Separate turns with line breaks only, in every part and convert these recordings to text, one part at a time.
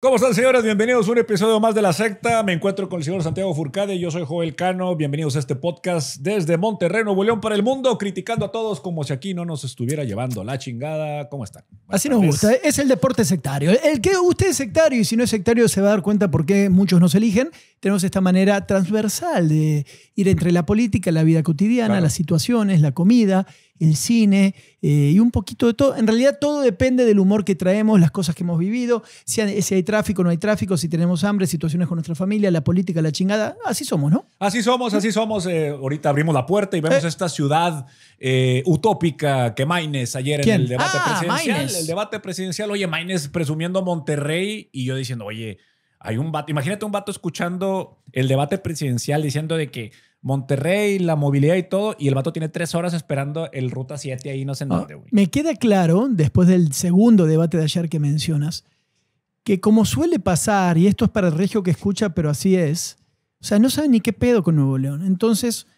¿Cómo están, señores? Bienvenidos a un episodio más de La Secta. Me encuentro con el señor Santiago Furcade. Yo soy Joel Cano. Bienvenidos a este podcast desde Monterrey, Nuevo León, para el mundo, criticando a todos como si aquí no nos estuviera llevando la chingada. ¿Cómo están?
Así nos gusta. Es el deporte sectario. El que usted es sectario y si no es sectario se va a dar cuenta por qué muchos nos eligen. Tenemos esta manera transversal de ir entre la política, la vida cotidiana, las situaciones, la comida el cine eh, y un poquito de todo. En realidad todo depende del humor que traemos, las cosas que hemos vivido, si hay, hay tráfico, no hay tráfico, si tenemos hambre, situaciones con nuestra familia, la política, la chingada. Así somos, ¿no?
Así somos, así somos. Eh, ahorita abrimos la puerta y vemos eh. esta ciudad utópica que Maines ayer en el debate ah, presidencial. El debate presidencial, oye, Maines presumiendo Monterrey y yo diciendo, oye, hay un vato, imagínate un vato escuchando el debate presidencial diciendo de que Monterrey, la movilidad y todo, y el vato tiene tres horas esperando el Ruta 7 ahí, no sé en ah, dónde,
Me queda claro, después del segundo debate de ayer que mencionas, que como suele pasar, y esto es para el regio que escucha, pero así es, o sea, no saben ni qué pedo con Nuevo León. Entonces,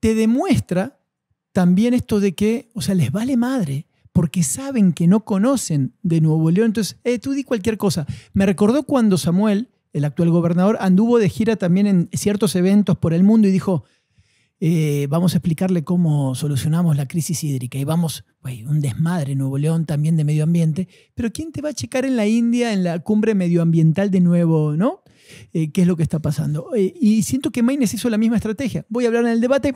te demuestra también esto de que, o sea, les vale madre, porque saben que no conocen de Nuevo León. Entonces, eh, tú di cualquier cosa. Me recordó cuando Samuel el actual gobernador, anduvo de gira también en ciertos eventos por el mundo y dijo, eh, vamos a explicarle cómo solucionamos la crisis hídrica. Y vamos, un desmadre Nuevo León también de medio ambiente, pero ¿quién te va a checar en la India, en la cumbre medioambiental de nuevo, no? Eh, ¿Qué es lo que está pasando? Eh, y siento que Maynes hizo la misma estrategia. Voy a hablar en el debate,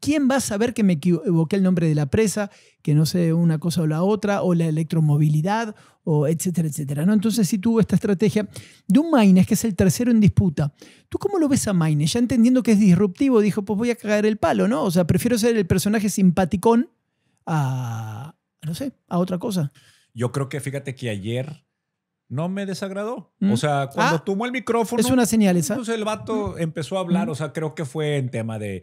¿Quién va a saber que me equivoqué el nombre de la presa, que no sé una cosa o la otra, o la electromovilidad, o etcétera, etcétera? ¿no? Entonces, si tuvo esta estrategia de un Maines, que es el tercero en disputa, ¿tú cómo lo ves a Maines? Ya entendiendo que es disruptivo, dijo, pues voy a cagar el palo, ¿no? O sea, prefiero ser el personaje simpaticón a, no sé, a otra cosa.
Yo creo que, fíjate que ayer no me desagradó. Mm. O sea, cuando ah, tomó el micrófono. Es una señal esa. Entonces pues el vato mm. empezó a hablar. O sea, creo que fue en tema de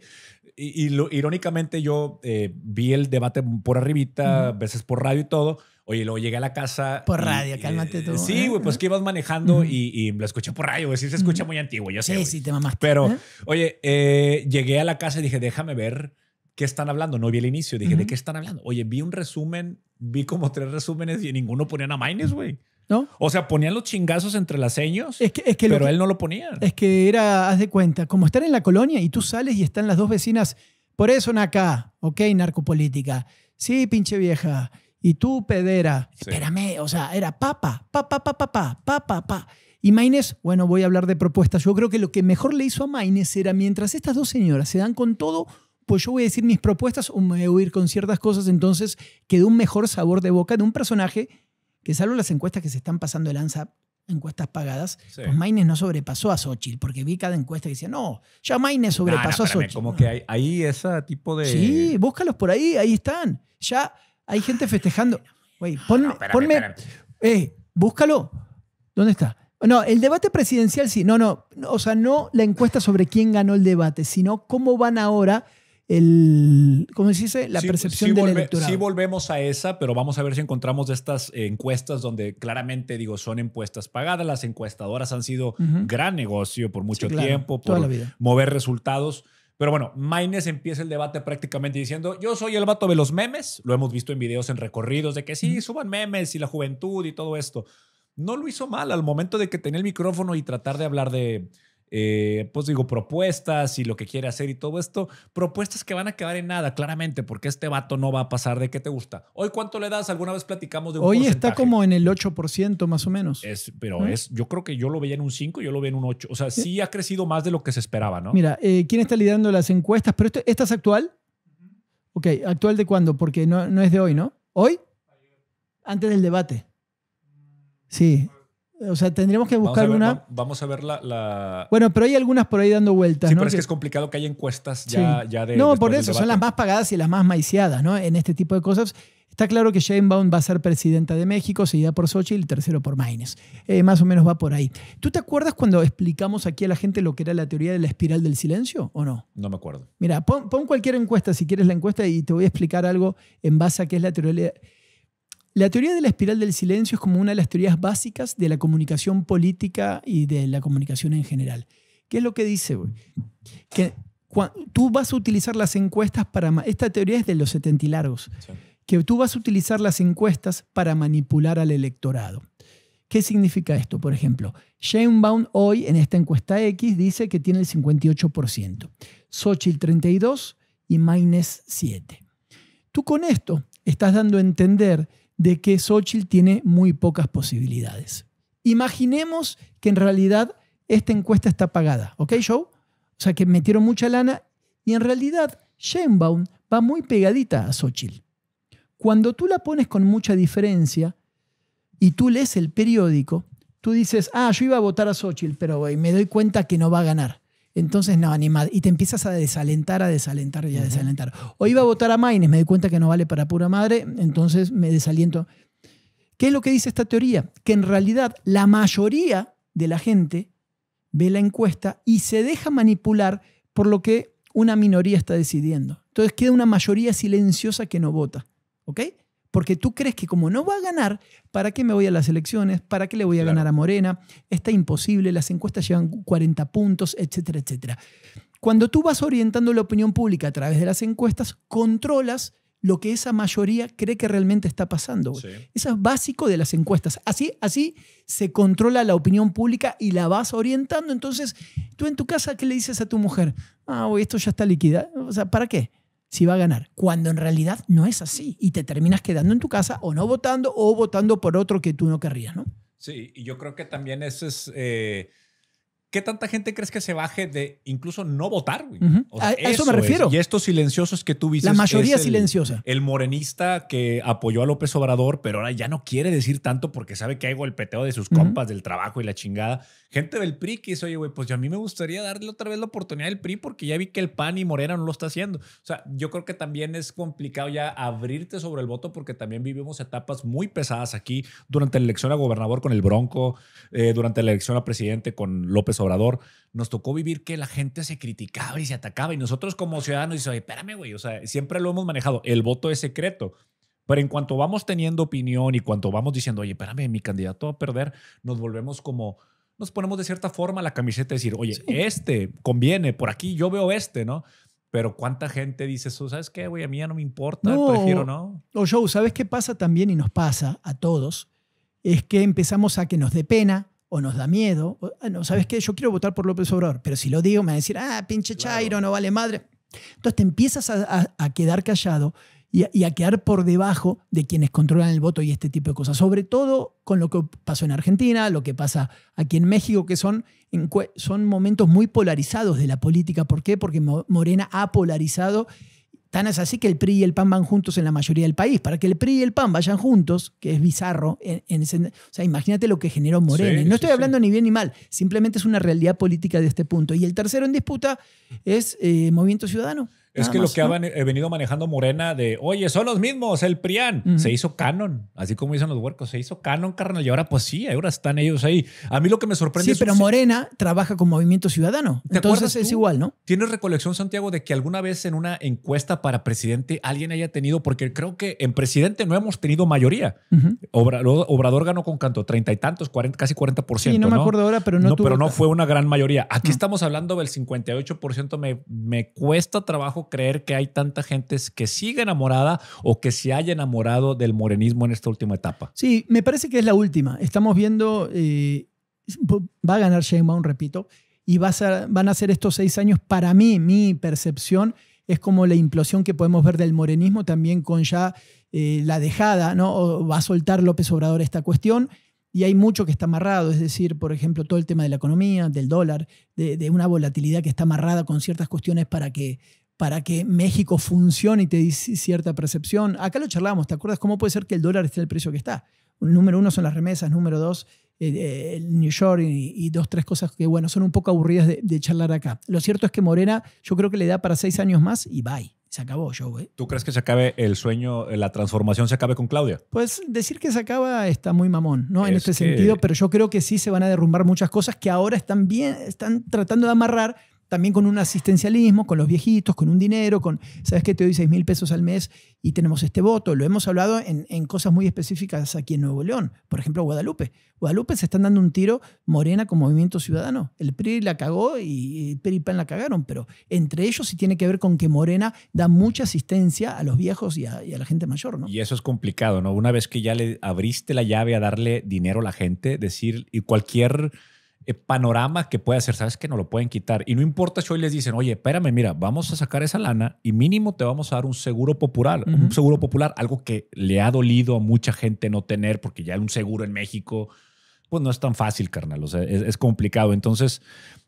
y, irónicamente yo eh, vi el debate por arribita, a veces por radio y todo. Oye, luego llegué a la casa. Por radio, eh, cálmate tú. Sí, ¿eh? güey, pues que ibas manejando y, lo escuché por radio, güey. Sí, se escucha muy antiguo, yo sé. Sí, sí, te mamaste. Pero, oye, llegué a la casa y dije, déjame ver qué están hablando. No vi el inicio. Dije, ¿de qué están hablando? Oye, vi un resumen, vi como tres resúmenes y ninguno ponían a Minus, güey. ¿No? O sea, ponían los chingazos entre las señas, es que, pero él no lo ponía.
Es que era, haz de cuenta, como estar en la colonia y tú sales y están las dos vecinas, por eso acá, ok, narcopolítica. Sí, pinche vieja. Y tú, pedera. Espérame, o sea, era papa, papa, papa, papa, papa, papa. Y Maines, bueno, voy a hablar de propuestas. Yo creo que lo que mejor le hizo a Maines era, mientras estas dos señoras se dan con todo, pues yo voy a decir mis propuestas o me voy a ir con ciertas cosas. Entonces quedó un mejor sabor de boca de un personaje que salvo las encuestas que se están pasando de lanza, encuestas pagadas, pues Maines no sobrepasó a Xochitl, porque vi cada encuesta que decía, no, ya Maines sobrepasó a Xochitl. Como
que ahí ese tipo de... Sí,
búscalos por ahí, ahí están. Ya hay gente festejando. Güey, ponme... Eh, búscalo. ¿Dónde está? No, el debate presidencial sí. No, no. O sea, no la encuesta sobre quién ganó el debate, sino cómo van ahora el, ¿cómo se dice? La percepción de del volve, Sí
volvemos a esa, pero vamos a ver si encontramos estas encuestas donde claramente, digo, son encuestas pagadas. Las encuestadoras han sido gran negocio por mucho tiempo, por mover resultados. Pero bueno, Maines empieza el debate prácticamente diciendo, yo soy el vato de los memes, lo hemos visto en videos en recorridos de que sí, suban memes y la juventud y todo esto. No lo hizo mal al momento de que tenía el micrófono y tratar de hablar de, eh, pues digo, propuestas y lo que quiere hacer y todo esto, propuestas que van a quedar en nada, claramente, porque este vato no va a pasar de qué te gusta. Hoy, ¿cuánto le das? Alguna vez platicamos de un Hoy está
como en el 8% más o menos.
Es, pero es, yo creo que yo lo veía en un 5, yo lo veía en un 8. O sea, sí, ha crecido más de lo que se esperaba, ¿no? Mira,
eh, ¿quién está liderando las encuestas? Pero ¿esta es actual? Ok, ¿actual de cuándo? Porque no, no es de hoy, ¿no? ¿Hoy? Antes del debate.
Mm, sí,
o sea, tendríamos que buscar una.
Vamos a ver la, Bueno, pero hay
algunas por ahí dando vueltas. Sí, pero es que es complicado
que haya encuestas ya, de. No, por eso, son las más
pagadas y las más maiciadas, ¿no? En este tipo de cosas. Está claro que Baum va a ser presidenta de México, seguida por Sochi y el tercero por Maines. Eh, más o menos va por ahí. ¿Tú te acuerdas cuando explicamos aquí a la gente lo que era la teoría de la espiral del silencio o no? No me acuerdo. Mira, pon, cualquier encuesta si quieres la encuesta y te voy a explicar algo en base a qué es la teoría. La teoría de la espiral del silencio es como una de las teorías básicas de la comunicación política y de la comunicación en general. ¿Qué es lo que dice? Que tú vas a utilizar las encuestas para... Esta teoría es de los 70 largos. Que tú vas a utilizar las encuestas para manipular al electorado. ¿Qué significa esto? Por ejemplo, Shane Baum hoy en esta encuesta X dice que tiene el 58%, Xochitl 32 y Maines 7. Tú con esto estás dando a entender de que Xochitl tiene muy pocas posibilidades. Imaginemos que en realidad esta encuesta está pagada, ¿ok, Joe? O sea, que metieron mucha lana y en realidad Sheinbaum va muy pegadita a Xochitl. Cuando tú la pones con mucha diferencia y tú lees el periódico, tú dices, ah, yo iba a votar a Xochitl, pero me doy cuenta que no va a ganar. Entonces, no, ni Y te empiezas a desalentar, a desalentar y a desalentar. O iba a votar a Maines, me di cuenta que no vale para pura madre, entonces me desaliento. ¿Qué es lo que dice esta teoría? Que en realidad la mayoría de la gente ve la encuesta y se deja manipular por lo que una minoría está decidiendo. Entonces queda una mayoría silenciosa que no vota. ¿Ok? porque tú crees que como no va a ganar, ¿para qué me voy a las elecciones? ¿Para qué le voy a ganar a Morena? Está imposible, las encuestas llevan 40 puntos, etcétera, etcétera. Cuando tú vas orientando la opinión pública a través de las encuestas, controlas lo que esa mayoría cree que realmente está pasando. Eso es básico de las encuestas. Así, así se controla la opinión pública y la vas orientando. Entonces, tú en tu casa, ¿qué le dices a tu mujer? Ah, esto ya está liquidado. O sea, ¿para qué? si va a ganar, cuando en realidad no es así y te terminas quedando en tu casa o no votando o votando por otro que tú no querrías, ¿no?
Sí, y yo creo que también eso es... Eh, ¿qué tanta gente crees que se baje de incluso no votar? a, eso, me refiero. Y estos silenciosos que tú viste. La mayoría silenciosa. El, morenista que apoyó a López Obrador, pero ahora ya no quiere decir tanto porque sabe que hay golpeteo de sus compas, del trabajo y la chingada. Gente del PRI que dice, oye, güey, pues a mí me gustaría darle otra vez la oportunidad del PRI porque ya vi que el PAN y Morena no lo está haciendo. O sea, yo creo que también es complicado ya abrirte sobre el voto porque también vivimos etapas muy pesadas aquí durante la elección a gobernador con el Bronco, eh, durante la elección a presidente con López Obrador Obrador, nos tocó vivir que la gente se criticaba y se atacaba y nosotros como ciudadanos dice, espérame, güey, o sea, siempre lo hemos manejado, el voto es secreto. Pero en cuanto vamos teniendo opinión y cuanto vamos diciendo, oye, espérame, mi candidato va a perder, nos volvemos como, nos ponemos de cierta forma la camiseta y decir, oye, este conviene, por aquí yo veo este, ¿no? Pero cuánta gente dice eso, ¿sabes qué, güey? A mí ya no me importa, no, prefiero no.
O Joe, ¿sabes qué pasa también y nos pasa a todos? Es que empezamos a que nos dé pena, o nos da miedo. Ah, no, ¿sabes qué? Yo quiero votar por López Obrador, pero si lo digo me va a decir, ah, pinche Chairo, no vale madre. Entonces te empiezas a, a, quedar callado y a, y a, quedar por debajo de quienes controlan el voto y este tipo de cosas. Sobre todo con lo que pasó en Argentina, lo que pasa aquí en México, que son, son momentos muy polarizados de la política. ¿Por qué? Porque Morena ha polarizado Tan es así que el PRI y el PAN van juntos en la mayoría del país. Para que el PRI y el PAN vayan juntos, que es bizarro, en, o sea, imagínate lo que generó Moreno. no estoy hablando ni bien ni mal, simplemente es una realidad política de este punto. Y el tercero en disputa es eh,
Movimiento Ciudadano. Es que lo que ha venido manejando Morena de, oye, son los mismos, el PRIAN, se hizo canon, así como dicen los huercos, se hizo canon, carnal, y ahora pues sí, ahora están ellos ahí. A mí lo que me sorprende es... Sí, pero Morena
trabaja con Movimiento Ciudadano, entonces
es igual, ¿no? ¿Tienes recolección, Santiago, de que alguna vez en una encuesta para presidente alguien haya tenido, porque creo que en presidente no hemos tenido mayoría. Obrador, ganó con canto, treinta y tantos, 40, casi 40%. Sí, no, no, me acuerdo ahora, pero no, Pero no fue una gran mayoría. Aquí estamos hablando del 58%, me, me cuesta trabajo creer que hay tanta gente que sigue enamorada o que se haya enamorado del morenismo en esta última etapa.
Sí, me parece que es la última. Estamos viendo, eh, va a ganar Sheinbaum, repito, y van a ser estos seis años, para mí, mi percepción, es como la implosión que podemos ver del morenismo también con ya eh, la dejada, ¿no? va a soltar López Obrador esta cuestión y hay mucho que está amarrado, es decir, por ejemplo, todo el tema de la economía, del dólar, de, una volatilidad que está amarrada con ciertas cuestiones para que para que México funcione y te dé cierta percepción. Acá lo charlamos, ¿te acuerdas cómo puede ser que el dólar esté al precio que está? Número uno son las remesas, número dos eh, eh, el New York y, dos, tres cosas que, bueno, son un poco aburridas de, charlar acá. Lo cierto es que Morena yo creo que le da para seis años más y bye. Se acabó yo, güey. Eh.
¿Tú crees que se acabe el sueño, la transformación se acabe con Claudia?
Pues decir que se acaba está muy mamón, ¿no? en este sentido, pero yo creo que sí se van a derrumbar muchas cosas que ahora están bien, están tratando de amarrar también con un asistencialismo, con los viejitos, con un dinero, con, ¿sabes qué? Te doy 6 mil pesos al mes y tenemos este voto. Lo hemos hablado en, cosas muy específicas aquí en Nuevo León, por ejemplo, Guadalupe. Guadalupe se están dando un tiro morena con Movimiento Ciudadano. El PRI la cagó y el la cagaron, pero entre ellos sí tiene que ver con que Morena da mucha asistencia a los viejos y a, y a la gente mayor, ¿no?
Y eso es complicado, ¿no? Una vez que ya le abriste la llave a darle dinero a la gente, decir, y cualquier eh, panorama que puede hacer. Sabes que no lo pueden quitar. Y no importa si hoy les dicen, oye, espérame, mira, vamos a sacar esa lana y mínimo te vamos a dar un seguro popular. Un seguro popular, algo que le ha dolido a mucha gente no tener, porque ya un seguro en México, pues no es tan fácil, carnal. O sea, es complicado. Entonces,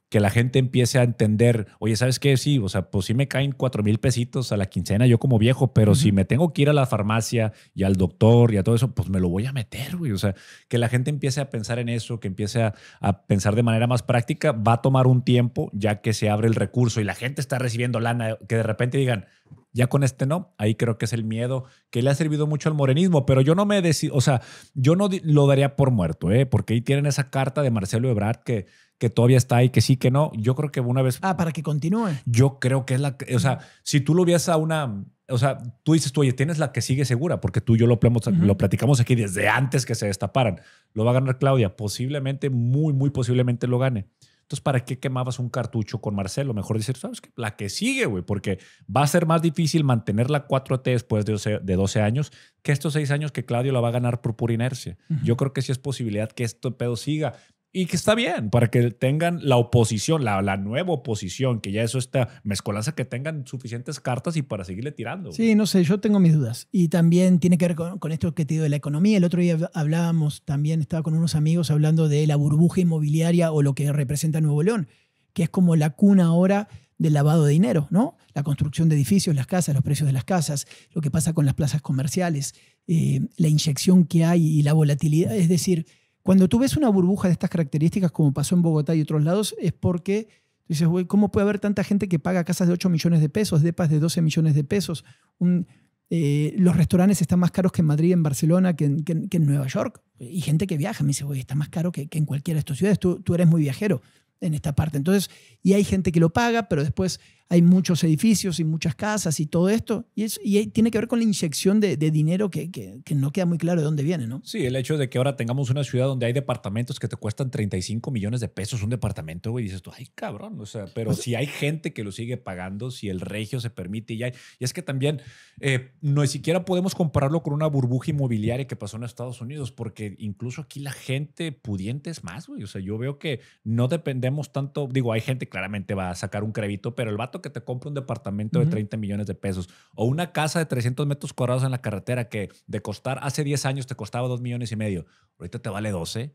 que la gente empiece a entender, oye, ¿sabes qué? Sí, o sea, pues sí me caen cuatro mil pesitos a la quincena yo como viejo, pero si me tengo que ir a la farmacia y al doctor y a todo eso, pues me lo voy a meter, güey. O sea, que la gente empiece a pensar en eso, que empiece a, pensar de manera más práctica, va a tomar un tiempo ya que se abre el recurso y la gente está recibiendo lana, que de repente digan, ya con este no, ahí creo que es el miedo que le ha servido mucho al morenismo, pero yo no me decido, o sea, yo no lo daría por muerto, ¿eh? porque ahí tienen esa carta de Marcelo Ebrard que que todavía está ahí, que sí, que no. Yo creo que una vez. Ah, para que continúe. Yo creo que es la. O sea, si tú lo ves a una. O sea, tú dices, tú, oye, tienes la que sigue segura, porque tú y yo lo, lo platicamos aquí desde antes que se destaparan. Lo va a ganar Claudia. Posiblemente, muy, muy posiblemente lo gane. Entonces, ¿para qué quemabas un cartucho con Marcelo? Mejor decir, ¿sabes La que sigue, güey, porque va a ser más difícil mantener la 4T después de 12, años que estos 6 años que Claudio la va a ganar por pura inercia. Yo creo que sí es posibilidad que este pedo siga y que está bien, para que tengan la oposición, la, nueva oposición, que ya eso está mezcolanza, que tengan suficientes cartas y para seguirle tirando. Sí, no
sé, yo tengo mis dudas. Y también tiene que ver con, esto que te digo de la economía. El otro día hablábamos, también estaba con unos amigos hablando de la burbuja inmobiliaria o lo que representa Nuevo León, que es como la cuna ahora del lavado de dinero, ¿no? La construcción de edificios, las casas, los precios de las casas, lo que pasa con las plazas comerciales, eh, la inyección que hay y la volatilidad. Es decir, cuando tú ves una burbuja de estas características, como pasó en Bogotá y otros lados, es porque dices, güey, ¿cómo puede haber tanta gente que paga casas de 8 millones de pesos, depas de 12 millones de pesos? Eh, los restaurantes están más caros que en Madrid, en Barcelona, que en, Nueva York. Y gente que viaja me dice, güey, está más caro que, en cualquiera de estas ciudades. Tú, tú eres muy viajero en esta parte. Entonces, y hay gente que lo paga, pero después hay muchos edificios y muchas casas y todo esto. Y, tiene que ver con la inyección de, dinero que, no queda muy claro de dónde viene, ¿no?
Sí, el hecho de que ahora tengamos una ciudad donde hay departamentos que te cuestan 35 millones de pesos un departamento, güey, dices tú, ay, cabrón, o sea, pero pues si hay gente que lo sigue pagando, si el regio se permite y hay, y es que también eh, no siquiera podemos compararlo con una burbuja inmobiliaria que pasó en Estados Unidos, porque incluso aquí la gente pudiente es más, güey, o sea, yo veo que no dependemos tanto, digo, hay gente claramente va a sacar un crédito, pero el vato que te compre un departamento de 30 millones de pesos o una casa de 300 metros cuadrados en la carretera que de costar hace 10 años te costaba 2 millones y medio, ahorita te vale 12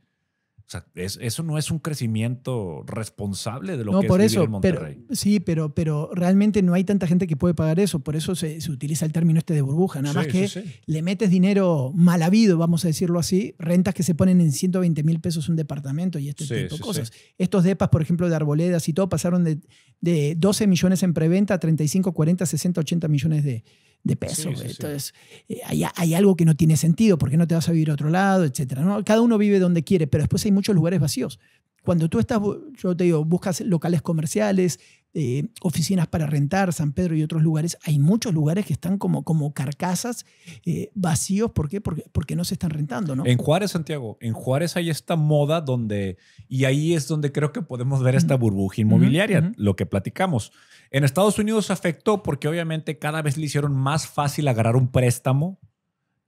o sea, eso no es un crecimiento responsable de lo que es eso, en Monterrey.
Pero, sí, pero, pero realmente no hay tanta gente que puede pagar eso. Por eso se, utiliza el término este de burbuja. Nada más que le metes dinero mal habido, vamos a decirlo así, rentas que se ponen en 120 mil pesos un departamento y este tipo de cosas. Estos depas, por ejemplo, de arboledas y todo, pasaron de, de 12 millones en preventa a 35, 40, 60, 80 millones de, de peso. Entonces, eh, hay, algo que no tiene sentido, porque no te vas a vivir a otro lado, etcétera. ¿no? Cada uno vive donde quiere, pero después hay muchos lugares vacíos. Cuando tú estás, yo te digo, buscas locales comerciales, eh, oficinas para rentar, San Pedro y otros lugares, hay muchos lugares que están como, como carcasas eh, vacíos. ¿Por qué? Porque, porque no se están rentando, ¿no? En Juárez,
Santiago, en Juárez hay esta moda donde, y ahí es donde creo que podemos ver esta burbuja inmobiliaria, lo que platicamos. En Estados Unidos afectó porque obviamente cada vez le hicieron más fácil agarrar un préstamo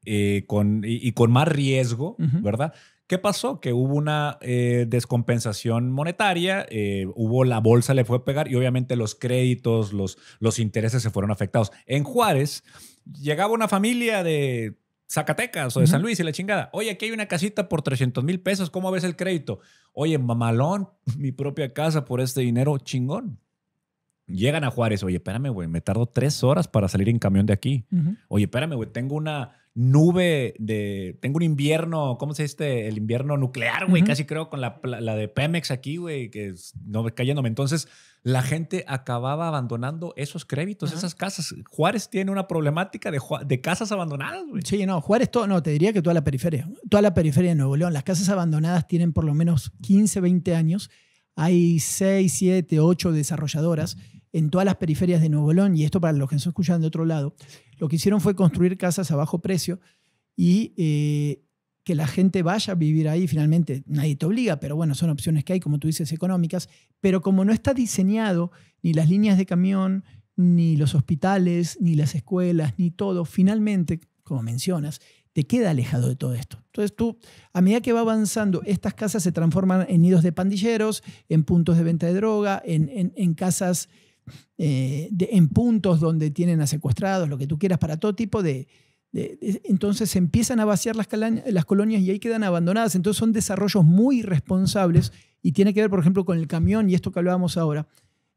eh, con, y, con más riesgo, ¿verdad? ¿Qué pasó? Que hubo una eh, descompensación monetaria, eh, hubo la bolsa le fue a pegar y obviamente los créditos, los, los intereses se fueron afectados. En Juárez llegaba una familia de Zacatecas o de San Luis y la chingada. Oye, aquí hay una casita por 300 mil pesos, ¿cómo ves el crédito? Oye, mamalón, mi propia casa por este dinero, chingón. Llegan a Juárez, oye, espérame, güey, me tardo tres horas para salir en camión de aquí. Oye, espérame, güey, tengo una nube de. Tengo un invierno, ¿cómo se dice? Este? El invierno nuclear, güey, casi creo, con la, la de Pemex aquí, güey, que no cayéndome. Entonces, la gente acababa abandonando esos créditos, esas casas. Juárez tiene una problemática de, casas abandonadas, güey. Sí, no, Juárez, todo,
no, te diría que toda la periferia. Toda la periferia de Nuevo León. Las casas abandonadas tienen por lo menos 15, 20 años. Hay 6, 7, 8 desarrolladoras en todas las periferias de Nuevo León, y esto para los que nos escuchan de otro lado, lo que hicieron fue construir casas a bajo precio y eh, que la gente vaya a vivir ahí. Finalmente, nadie te obliga, pero bueno, son opciones que hay, como tú dices, económicas. Pero como no está diseñado ni las líneas de camión, ni los hospitales, ni las escuelas, ni todo, finalmente, como mencionas, te queda alejado de todo esto. Entonces tú, a medida que va avanzando, estas casas se transforman en nidos de pandilleros, en puntos de venta de droga, en, en, en casas eh, en puntos donde tienen a secuestrados, lo que tú quieras, para todo tipo de... de, entonces empiezan a vaciar las, las, colonias y ahí quedan abandonadas. Entonces son desarrollos muy irresponsables y tiene que ver, por ejemplo, con el camión y esto que hablábamos ahora,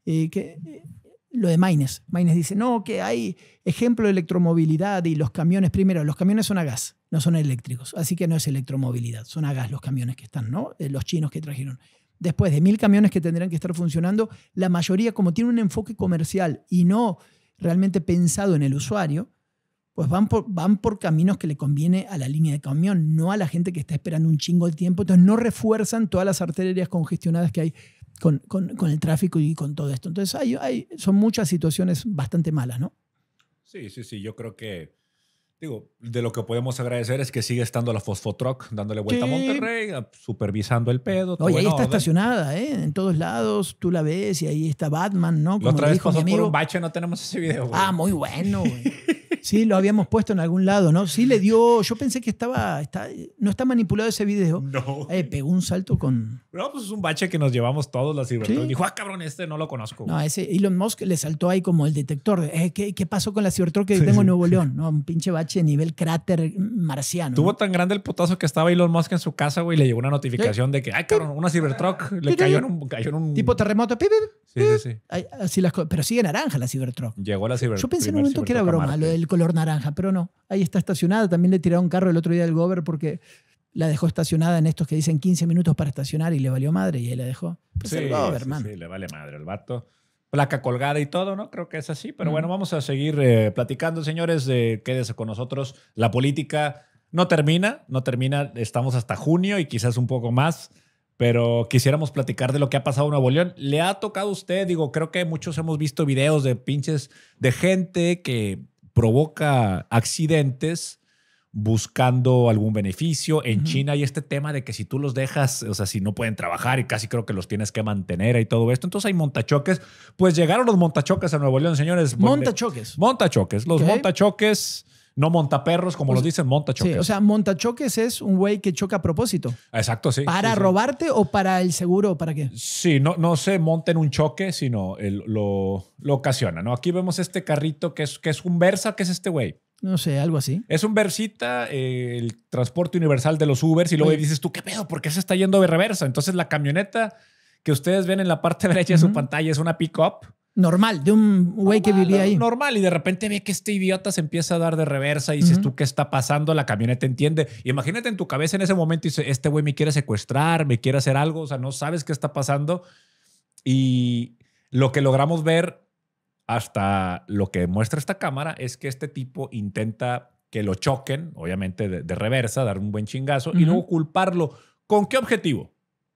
eh, que, eh, lo de Maines. Maines dice, no, que hay ejemplo de electromovilidad y los camiones, primero, los camiones son a gas, no son eléctricos, así que no es electromovilidad, son a gas los camiones que están, ¿no? los chinos que trajeron después de mil camiones que tendrán que estar funcionando, la mayoría como tiene un enfoque comercial y no realmente pensado en el usuario, pues van por, van por caminos que le conviene a la línea de camión, no a la gente que está esperando un chingo de tiempo. Entonces no refuerzan todas las arterias congestionadas que hay con, el tráfico y con todo esto. Entonces hay, hay, son muchas situaciones bastante malas, ¿no?
Sí, sí, sí. Yo creo que Digo, de lo que podemos agradecer es que sigue estando la Fosfotruck dándole vuelta a Monterrey, ah, supervisando el pedo. Oye, ahí está
estacionada, ¿eh? En todos lados, tú la ves y ahí está Batman, ¿no? Como otra vez pasó por un
bache, no tenemos ese video, Ah, muy bueno, güey.
Sí, lo habíamos puesto en algún lado, ¿no? Sí le dio, yo pensé que estaba, no está manipulado ese video. No. Eh, pegó un salto con...
No, pues es un bache que nos llevamos todos la cibertruck. Dijo, ah, cabrón, este no lo conozco. No, ese
Elon Musk le saltó ahí como el detector. Eh, ¿qué, pasó con la cibertruck que tengo en Nuevo León? No, un pinche bache nivel cráter marciano. Tuvo
tan grande el potazo que estaba Elon Musk en su casa, güey, y le llegó una notificación de que, ay, cabrón, una Cybertruck le cayó en un... Cayó
un... Tipo terremoto. Sí, sí, sí. Así Pero sigue naranja la Cybertruck.
Llegó la Cybertruck. Yo pensé en un momento que era broma,
lo del color naranja, pero no. Ahí está estacionada. También le tiraron carro el otro día al Gober porque la dejó estacionada en estos que dicen 15 minutos para estacionar y le valió madre y ahí la dejó. Pues sí, le
vale madre el vato placa colgada y todo, ¿no? Creo que es así. Pero bueno, vamos a seguir eh, platicando, señores. Eh, quédese con nosotros. La política no termina, no termina. Estamos hasta junio y quizás un poco más. Pero quisiéramos platicar de lo que ha pasado en Nuevo León. ¿Le ha tocado a usted? Digo, creo que muchos hemos visto videos de pinches de gente que provoca accidentes buscando algún beneficio. En China Y este tema de que si tú los dejas, o sea, si no pueden trabajar y casi creo que los tienes que mantener y todo esto. Entonces hay montachoques. Pues llegaron los montachoques a Nuevo León, señores. Pues montachoques. Montachoques. Los montachoques. No montaperros, como los dicen, montachoques. o sea,
montachoques es un güey que choca a propósito.
Exacto, sí. ¿Para
robarte o para el seguro o
para qué? Sí, no, no se monta en un choque, sino lo, lo ocasiona, ¿no? Aquí vemos este carrito que es, que es un Versa, que es este güey
no sé, algo así.
Es un versita, eh, el transporte universal de los Ubers, y luego dices tú, ¿qué pedo? ¿Por qué se está yendo de reversa? Entonces la camioneta que ustedes ven en la parte derecha de su pantalla es una pick-up.
Normal, de un güey que vivía ahí.
Normal, y de repente ve que este idiota se empieza a dar de reversa y dices tú, ¿qué está pasando? La camioneta entiende. imagínate en tu cabeza en ese momento, dice, este güey me quiere secuestrar, me quiere hacer algo, o sea, no sabes qué está pasando. Y lo que logramos ver hasta lo que muestra esta cámara es que este tipo intenta que lo choquen, obviamente de, reversa, dar un buen chingazo y luego culparlo. ¿Con qué objetivo?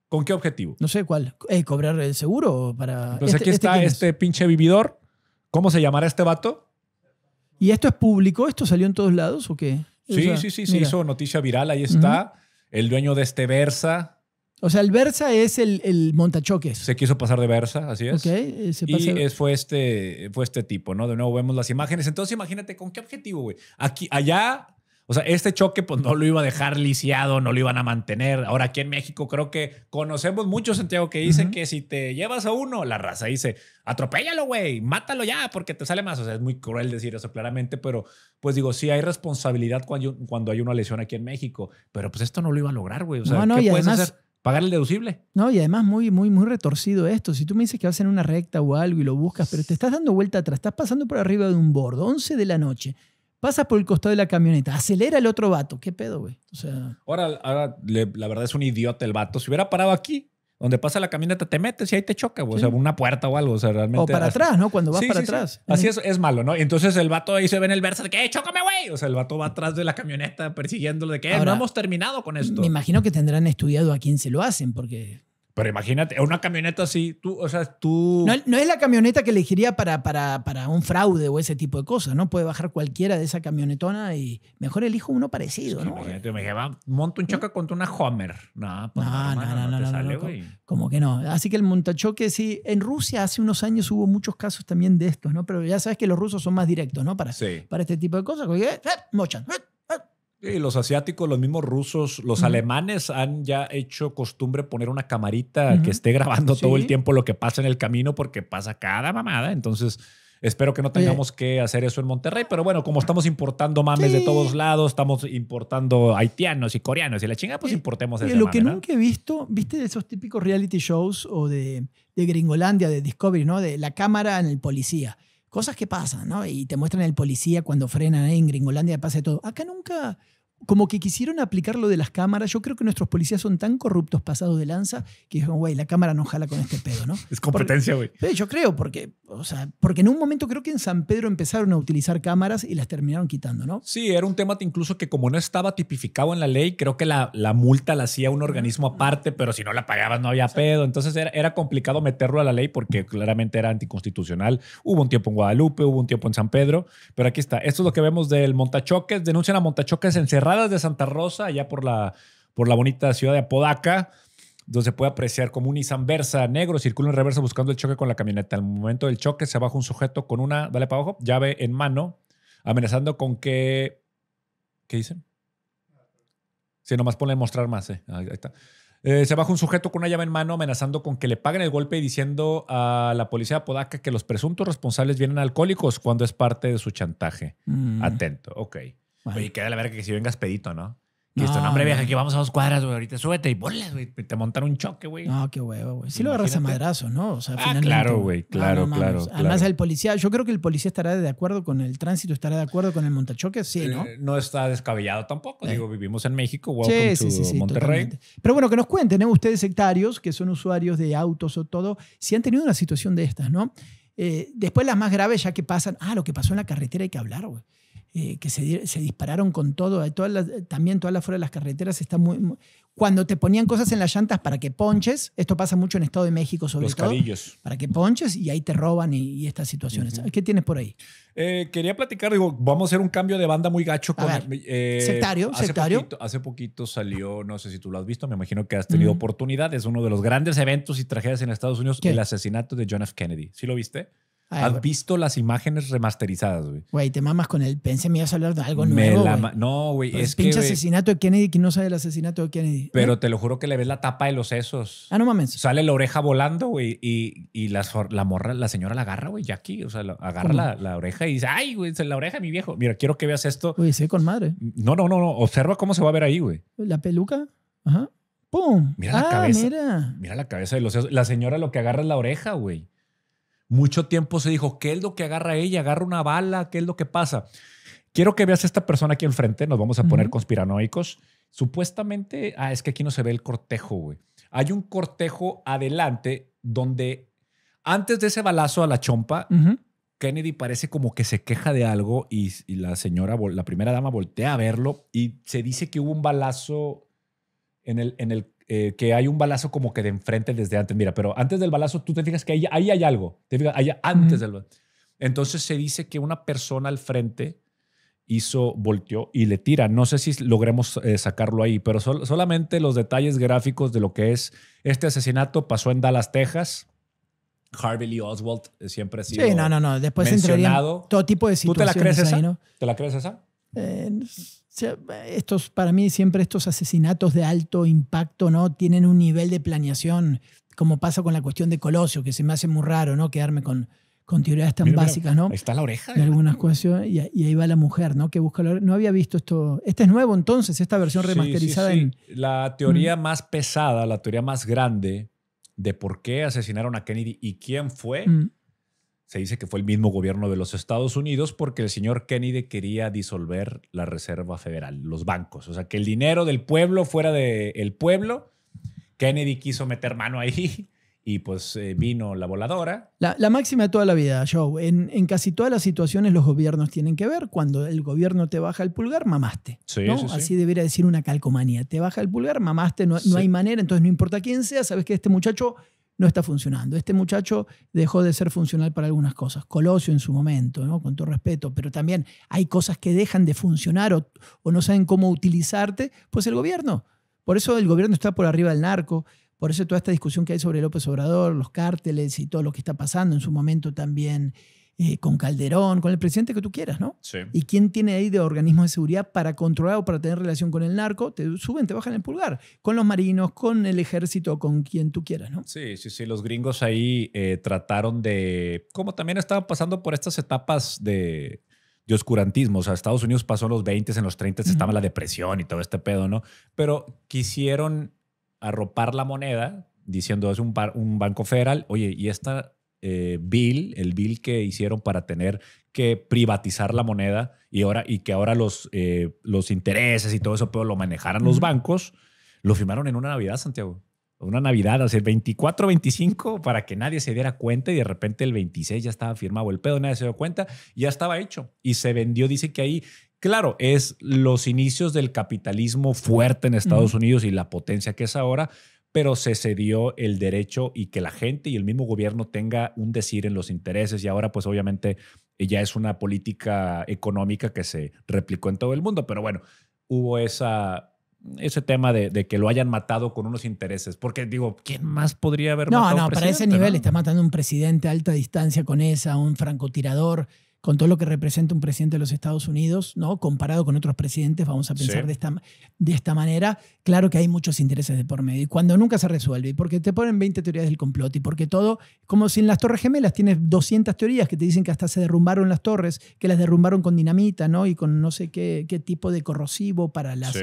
¿Con qué objetivo? No sé
cuál. Eh, ¿Cobrar el seguro para...? Entonces pues este, aquí este está
este, pinche vividor. ¿Cómo se llamará este vato?
¿Y esto es público? ¿Esto salió en todos lados o qué? Sí, sí, sí, sí. hizo
noticia viral. Ahí está. El dueño de este Versa
o sea, el Versa es el, el,
montachoques. Se quiso pasar de Versa, así es. Eh, se y fue, este, fue este tipo, ¿no? De nuevo vemos las imágenes. Entonces, imagínate con qué objetivo, güey. Aquí, allá, o sea, este choque pues no lo iba a dejar lisiado, no lo iban a mantener. Ahora aquí en México creo que conocemos mucho, Santiago, que dice que si te llevas a uno, la raza dice, atropéllalo, güey, mátalo ya porque te sale más. O sea, es muy cruel decir eso claramente, pero pues digo, sí hay responsabilidad cuando, cuando hay una lesión aquí en México, pero pues esto no lo iba a lograr, güey. O sea, ¿qué puedes hacer? pagar el deducible.
No, y además muy, muy, muy retorcido esto. Si tú me dices que vas en una recta o algo y lo buscas, pero te estás dando vuelta atrás, estás pasando por arriba de un bordo, 11 de la noche, pasas por el costado de la camioneta, acelera el otro vato. ¿Qué pedo, güey? O sea...
Ahora, ahora la verdad es un idiota el vato. Si hubiera parado aquí, donde pasa la camioneta, te metes y ahí te choca, O sea, una puerta o algo. O para atrás, ¿no? Cuando vas para atrás. Así es, es malo, ¿no? entonces el vato ahí se ve en el verso de que, eh, chócame, güey. O sea, el vato va atrás de la camioneta persiguiéndolo de que eh, no hemos terminado con esto. Me
imagino que tendrán estudiado a quién se lo hacen, porque.
Pero imagínate, una camioneta así, tú, o sea, tú...
No, es la camioneta que elegiría para, para, un fraude o ese tipo de cosas, ¿no? Puede bajar cualquiera de esa camionetona y mejor elijo uno parecido, ¿no?
Imagínate, me va monto un choque contra una Homer. Pues, no, no, no, no, no, no, como, que
no. Así que el montachoque, sí. En Rusia hace unos años hubo muchos casos también de estos, ¿no? Pero ya sabes que los rusos son más directos, ¿no? Para, para este tipo de cosas. Porque, eh, eh, mochan, eh,
los asiáticos, los mismos rusos, los alemanes han ya hecho costumbre poner una camarita que esté grabando todo el tiempo lo que pasa en el camino porque pasa cada mamada. Entonces, espero que no tengamos que hacer eso en Monterrey. Pero bueno, como estamos importando mames de todos lados, estamos importando haitianos y coreanos y la chingada, pues eh, importemos eh, eso. Lo que
nunca he visto, viste de esos típicos reality shows o de, Gringolandia, de Discovery, ¿no? De la cámara en el policía cosas que pasan, ¿no? Y te muestran el policía cuando frena ¿eh? en Gringolandia, pasa todo. Acá nunca, como que quisieron aplicar lo de las cámaras. Yo creo que nuestros policías son tan corruptos, pasados de lanza, que dijeron, güey, la cámara
no jala con este pedo, ¿no? Es competencia, güey.
Eh, yo creo, porque, o sea, porque en un momento creo que en San Pedro empezaron a utilizar cámaras y las terminaron quitando, ¿no?
Sí, era un tema incluso que como no estaba tipificado en la ley, creo que la, la multa la hacía un organismo aparte, pero si no la pagabas no había pedo. Entonces era, era complicado meterlo a la ley porque claramente era anticonstitucional. Hubo un tiempo en Guadalupe, hubo un tiempo en San Pedro, pero aquí está. Esto es lo que vemos del montachoques. Denuncian a montachoques encerrado de Santa Rosa, allá por la, por la bonita ciudad de Apodaca, donde se puede apreciar como un Nissan Versa negro circula en reversa buscando el choque con la camioneta. Al momento del choque se baja un sujeto con una, dale para abajo, llave en mano, amenazando con que... ¿Qué dicen? Sí, nomás ponle mostrar más, eh, ahí está. Eh, se baja un sujeto con una llave en mano amenazando con que le paguen el golpe y diciendo a la policía de Podaca que los presuntos responsables vienen alcohólicos cuando es parte de su chantaje. Mm. Atento, ok. Y queda la verga que si vengas pedito, ¿no?
Que esto no, hombre, viaja que
vamos a dos cuadras, güey. Ahorita súbete y bolas, güey. Te montan un choque, güey. No, qué huevo,
güey. Sí lo agarras a madrazo, ¿no? O sea, ah, claro, güey. Ah, claro, claro, Además, el policía, yo creo que el policía estará de acuerdo con el tránsito, estará de acuerdo con el montachoque, sí, ¿no? Eh,
no está descabellado tampoco. Eh. Digo, vivimos en México, welcome sí, sí, sí, Monterrey.
Pero bueno, que nos cuenten, ¿eh? Ustedes sectarios, que son usuarios de autos o todo, si han tenido una situación de estas, ¿no? Eh, después las más graves, ya que pasan, ah, lo que pasó en la carretera hay que hablar, güey. Eh, que se, dispararon con todo, eh, también todas las fuera de las carreteras está muy, Cuando te ponían cosas en las llantas para que ponches, esto pasa mucho en Estado de México sobre Los todo, para que ponches y ahí te roban y, estas situaciones. ¿Qué tienes por ahí?
Eh, quería platicar, digo, vamos a hacer un cambio de banda muy gacho. Con, sectario, hace sectario. Poquito, hace poquito salió, no sé si tú lo has visto, me imagino que has tenido oportunidad, es uno de los grandes eventos y tragedias en Estados Unidos, el asesinato de John F. Kennedy. ¿Sí lo viste? ¿Has visto las imágenes remasterizadas, güey?
Güey, te mamas con él. Pensé me ibas a hablar de algo nuevo,
No, güey, es pinche que... asesinato
de Kennedy. ¿Quién no sabe el asesinato de Kennedy? ¿Eh?
Pero te lo juro que le ves la tapa de los sesos. Ah, no mames. Sale la oreja volando, güey. Y, y la, la, morra, la señora la agarra, güey, Jackie. O sea, agarra la, oreja y dice, ay, güey, es la oreja mi viejo. Mira, quiero que veas esto. Güey, ve con madre. No, no, no, no. Observa cómo se va a ver ahí, güey.
La peluca. Ajá. ¡Pum! Mira la ah, cabeza.
mira la cabeza de los sesos. La señora lo que agarra es la oreja, güey mucho tiempo se dijo, ¿qué es lo que agarra ella? ¿Agarra una bala? ¿Qué es lo que pasa? Quiero que veas esta persona aquí enfrente, nos vamos a poner conspiranoicos. Supuestamente, ah, es que aquí no se ve el cortejo, güey. Hay un cortejo adelante donde antes de ese balazo a la chompa, Kennedy parece como que se queja de algo y, y, la señora, la primera dama voltea a verlo y se dice que hubo un balazo en el, en el eh, que hay un balazo como que de enfrente desde antes. Mira, pero antes del balazo tú te fijas que ahí, hay algo. Te fijas, ahí, antes del Entonces se dice que una persona al frente hizo, volteó y le tira. No sé si logremos eh, sacarlo ahí, pero solamente los detalles gráficos de lo que es este asesinato pasó en Dallas, Texas. Harvey Lee Oswald eh, siempre ha sido. Sí, no, no, no. Después mencionado. todo tipo de situaciones. te la crees esa? ¿no? ¿Te la crees esa?
estos, para mí siempre estos asesinatos de alto impacto ¿no? tienen un nivel de planeación, como pasa con la cuestión de Colosio, que se me hace muy raro ¿no? quedarme con, teorías tan básicas. ¿no? está la oreja. De ¿eh? algunas y, ahí va la mujer ¿no? que busca la oreja. No había visto esto. Este es nuevo entonces, esta versión remasterizada.
la teoría mm. más pesada, la teoría más grande de por qué asesinaron a Kennedy y quién fue. Mm. Se dice que fue el mismo gobierno de los Estados Unidos porque el señor Kennedy quería disolver la Reserva Federal, los bancos. O sea, que el dinero del pueblo fuera del pueblo. Kennedy quiso meter mano ahí y pues eh, vino la voladora.
La, máxima de toda la vida, Joe. En, casi todas las situaciones los gobiernos tienen que ver. Cuando el gobierno te baja el pulgar, mamaste. Sí, Así debería decir una calcomanía. Te baja el pulgar, mamaste, no, no hay manera, entonces no importa quién sea, sabes que este muchacho no está funcionando. Este muchacho dejó de ser funcional para algunas cosas. Colosio en su momento, ¿no? con todo respeto, pero también hay cosas que dejan de funcionar o, o, no saben cómo utilizarte, pues el gobierno. Por eso el gobierno está por arriba del narco, por eso toda esta discusión que hay sobre López Obrador, los cárteles y todo lo que está pasando en su momento también. Eh, con Calderón, con el presidente que tú quieras, ¿no? Sí. ¿Y quién tiene ahí de organismos de seguridad para controlar o para tener relación con el narco? Te suben, te bajan el pulgar, con los marinos, con el ejército, con quien tú quieras, ¿no?
Sí, sí, sí, los gringos ahí eh, trataron de, como también estaban pasando por estas etapas de, oscurantismo. O sea, Estados Unidos pasó en los 20, en los 30 s estaba la depresión y todo este pedo, ¿no? Pero quisieron arropar la moneda diciendo es un, un banco federal, oye, y esta eh, bill, el bill que hicieron para tener que privatizar la moneda y, ahora, y que ahora los, eh, los intereses y todo eso pero lo manejaran los bancos, lo firmaron en una Navidad, Santiago. Una Navidad, hace 24, 25, para que nadie se diera cuenta y de repente el 26 ya estaba firmado el pedo, nadie se dio cuenta, ya estaba hecho y se vendió. Dice que ahí Claro, es los inicios del capitalismo fuerte en Estados Unidos y la potencia que es ahora, pero se cedió el derecho y que la gente y el mismo gobierno tenga un decir en los intereses y ahora pues obviamente eh, ya es una política económica que se replicó en todo el mundo, pero bueno, hubo esa ese tema de, que lo hayan matado con unos intereses. Porque digo, ¿quién más podría haber no, matado? No, no, para ese nivel está
matando un presidente a alta distancia con esa, un francotirador con todo lo que representa un presidente de los Estados Unidos, ¿no? Comparado con otros presidentes, vamos a pensar de, esta, de esta manera, claro que hay muchos intereses de por medio. Y cuando nunca se resuelve, porque te ponen 20 teorías del complot, y porque todo, como si en las Torres Gemelas tienes 200 teorías que te dicen que hasta se derrumbaron las torres, que las derrumbaron con dinamita, ¿no? Y con no sé qué, tipo de corrosivo para las...